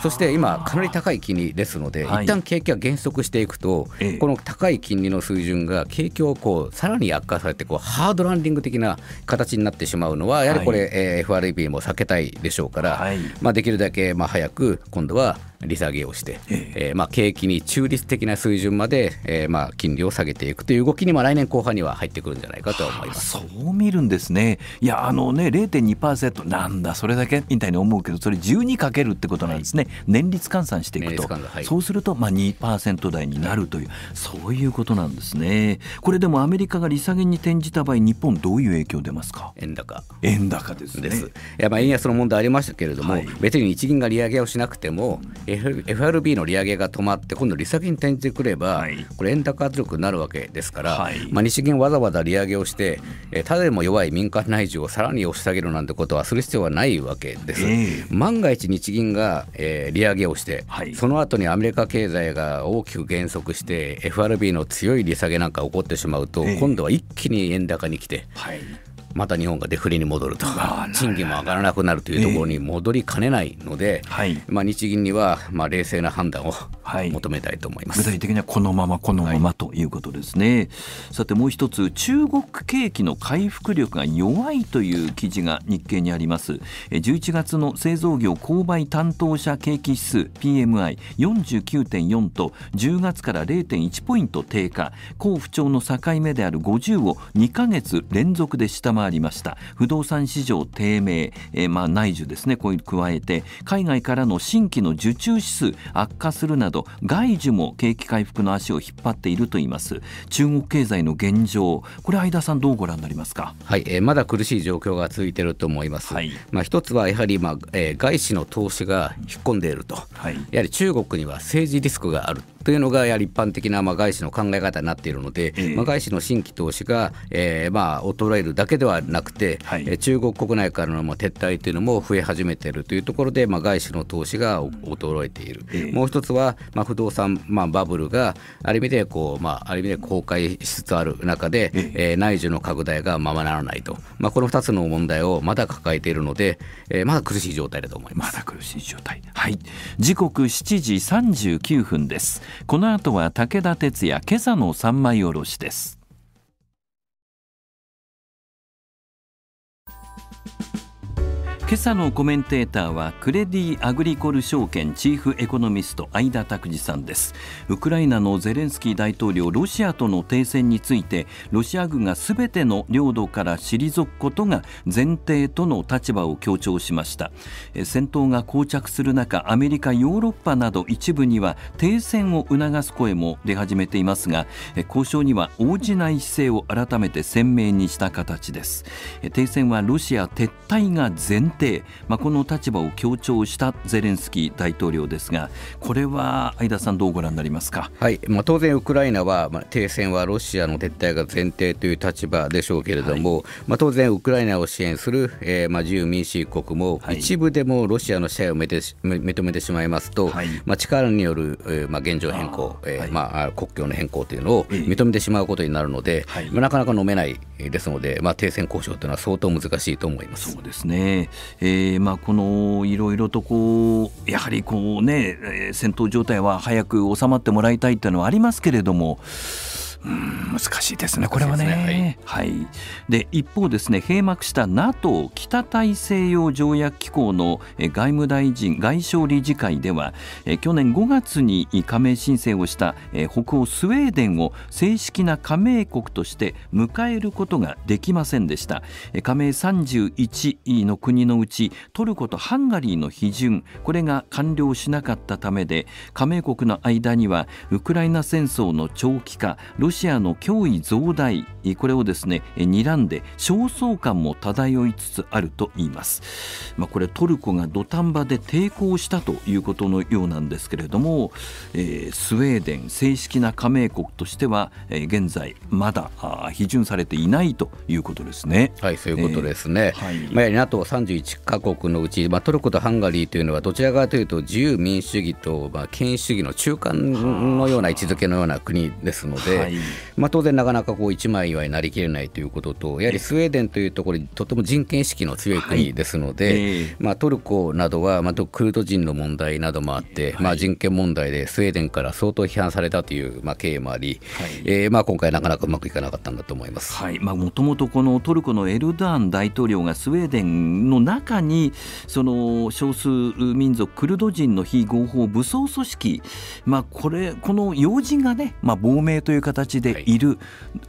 そして今、かなり高い金利ですので、一旦景気が減速していくと、この高い金利の水準が景気をこうさらに悪化されてこう、ハードランディング的な形になってしまうのは、やはりこれ、FRB も避けたいでしょうから、まあ、できるだけまあ早く今度は利下げをして、ええまあ、景気に中立的な水準まで、えーまあ、金利を下げていくという動きに、まあ、来年後半には入ってくるんじゃないかと思います、はあ、そう見るんですね、いや、あのね、0.2%、なんだ、それだけみたいに思うけど、それ12かけるってことなんですね、はい、年率換算していくと、はい、そうすると、まあ、2%台になるという、そういうことなんですね。これでもアメリカが利下げに転じた場合、日本、どういう影響出ますか円高円高です、ね、いやまあ、円安の問題ありましたけれども、別に日銀が利上げをしなくても、FRB の利上げが止まって今度利下げに転じてくれば、これ円高圧力になるわけですから、はい、まあ、日銀わざわざ利上げをして、えー、ただでも弱い民間内需をさらに押し下げるなんてことはする必要はないわけです。えー、万が一日銀が、えー、利上げをして、はい、その後にアメリカ経済が大きく減速して FRB の強い利下げなんか起こってしまうと、えー、今度は一気に円高に来て。はいまた日本がデフレに戻るとか賃金も上がらなくなるというところに戻りかねないので、えーはい、まあ、日銀にはまあ冷静な判断を求めたいと思います、はい、具体的にはこのままこのままということですね、さてもう一つ中国景気の回復力が弱いという記事が日経にあります11月の製造業購買担当者景気指数 PMI49.4 と10月から0.1ポイント低下好不調の境目である50を2か月連続で下回回りました不動産市場低迷、えー、まあ、内需ですねこういう加えて海外からの新規の受注指数悪化するなど外需も景気回復の足を引っ張っているといいます中国経済の現状これ相田さんどうご覧になりますかはい、えー、まだ苦しい状況が続いていると思います、はい、まあ一つはやはりまあ、えー、外資の投資が引っ込んでいると、はい、やはり中国には政治リスクがあるというのがやはり一般的なまあ外資の考え方になっているので、えー、まあ外資の新規投資が、えまあ衰えるだけでははなくて、はい、中国国内からの撤退というのも増え始めているというところで、まあ、外資の投資が衰えている、えー、もう一つは、まあ、不動産、まあ、バブルがある意味でこう、まあ、ある意味で崩壊しつつある中で、えー、内需の拡大がままならないと、まあ、この2つの問題をまだ抱えているので、えー、まだ苦しい状態だと思いますまだ苦しい状態はい時刻7時39分ですこの後は武田鉄矢今朝の三枚おろしです今朝のコメンテーターはクレディ・アグリコル証券チーフエコノミスト相田拓司さんですウクライナのゼレンスキー大統領ロシアとの停戦についてロシア軍がすべての領土から退くことが前提との立場を強調しました戦闘が膠着する中アメリカヨーロッパなど一部には停戦を促す声も出始めていますが交渉には応じない姿勢を改めて鮮明にした形です停戦はロシア撤退が前提、まあ、この立場を強調したゼレンスキー大統領ですがこれは相田さんどうご覧になりますか、はいまあ、当然、ウクライナは、まあ、停戦はロシアの撤退が前提という立場でしょうけれども、はい、まあ、当然、ウクライナを支援する、えーまあ、自由民主国も一部でもロシアの支配を認めてしまいますと、はい、まあ、力による、えーまあ、現状変更、えー、はい、まあ、国境の変更というのを認めてしまうことになるので、まあ、なかなか飲めないですので、まあ、停戦交渉というのは相当難しいと思います。そうですねえー、まあ、このいろいろとこうやはりこうね戦闘状態は早く収まってもらいたいというのはありますけれども。うん難しいですねこれはね、はい、はい、で一方ですね閉幕した NATO 北大西洋条約機構の外務大臣外相理事会では去年5月に加盟申請をした北欧スウェーデンを正式な加盟国として迎えることができませんでした加盟31の国のうちトルコとハンガリーの批准これが完了しなかったためで加盟国の間にはウクライナ戦争の長期化ロロシアの脅威増大これをですね睨んで焦燥感も漂いつつあると言います、まあ、これトルコが土壇場で抵抗したということのようなんですけれども、えー、スウェーデン正式な加盟国としては、えー、現在まだ批准されていないということですねはいそういうことですね、えー、はい、まあ、NATO 31カ国のうち、まあ、トルコとハンガリーというのはどちらかというと自由民主主義と、まあ、権威主義の中間のような位置づけのような国ですので、はい、まあ、当然、なかなかこう一枚岩になりきれないということとやはりスウェーデンというところにとても人権意識の強い国ですので、はい、まあ、トルコなどは、まあ、クルド人の問題などもあって、まあ、人権問題でスウェーデンから相当批判されたという、まあ、経緯もあり、はい、えー、まあ、今回、なかなかうまくいかなかったんだと思います。はいまあ、もともとこのトルコのエルダーン大統領がスウェーデンの中にその少数民族クルド人の非合法武装組織、まあ、これこの要人がね、まあ、亡命という形でいる、はい、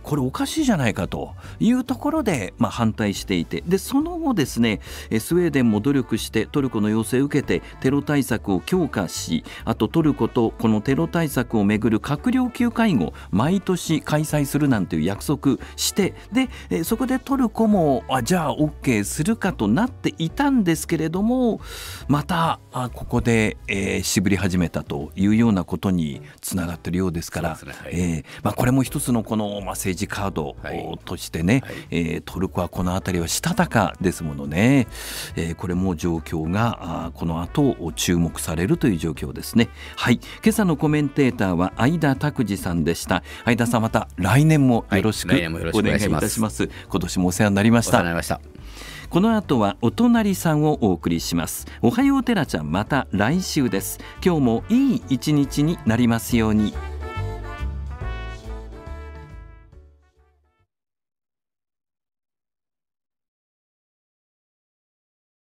これおかしいじゃないかというところで、まあ、反対していてでその後ですねスウェーデンも努力してトルコの要請を受けてテロ対策を強化しあとトルコとこのテロ対策をめぐる閣僚級会合毎年開催するなんていう約束してでそこでトルコもあじゃあ OK するかとなっていたんですけれどもまたあここで、えー、渋り始めたというようなことにつながってるようですから、えまこれれも一つのこの、まあ、政治カードとしてね、はいえー、トルコはこの辺りはしたたかですものね、えー、これも状況があこの後注目されるという状況ですねはい今朝のコメンテーターは相田拓司さんでした相田さんまた来年もよろしく、はい、お願いいたします今年もお世話になりましたこの後はお隣さんをお送りしますおはようてらちゃんまた来週です今日もいい一日になりますように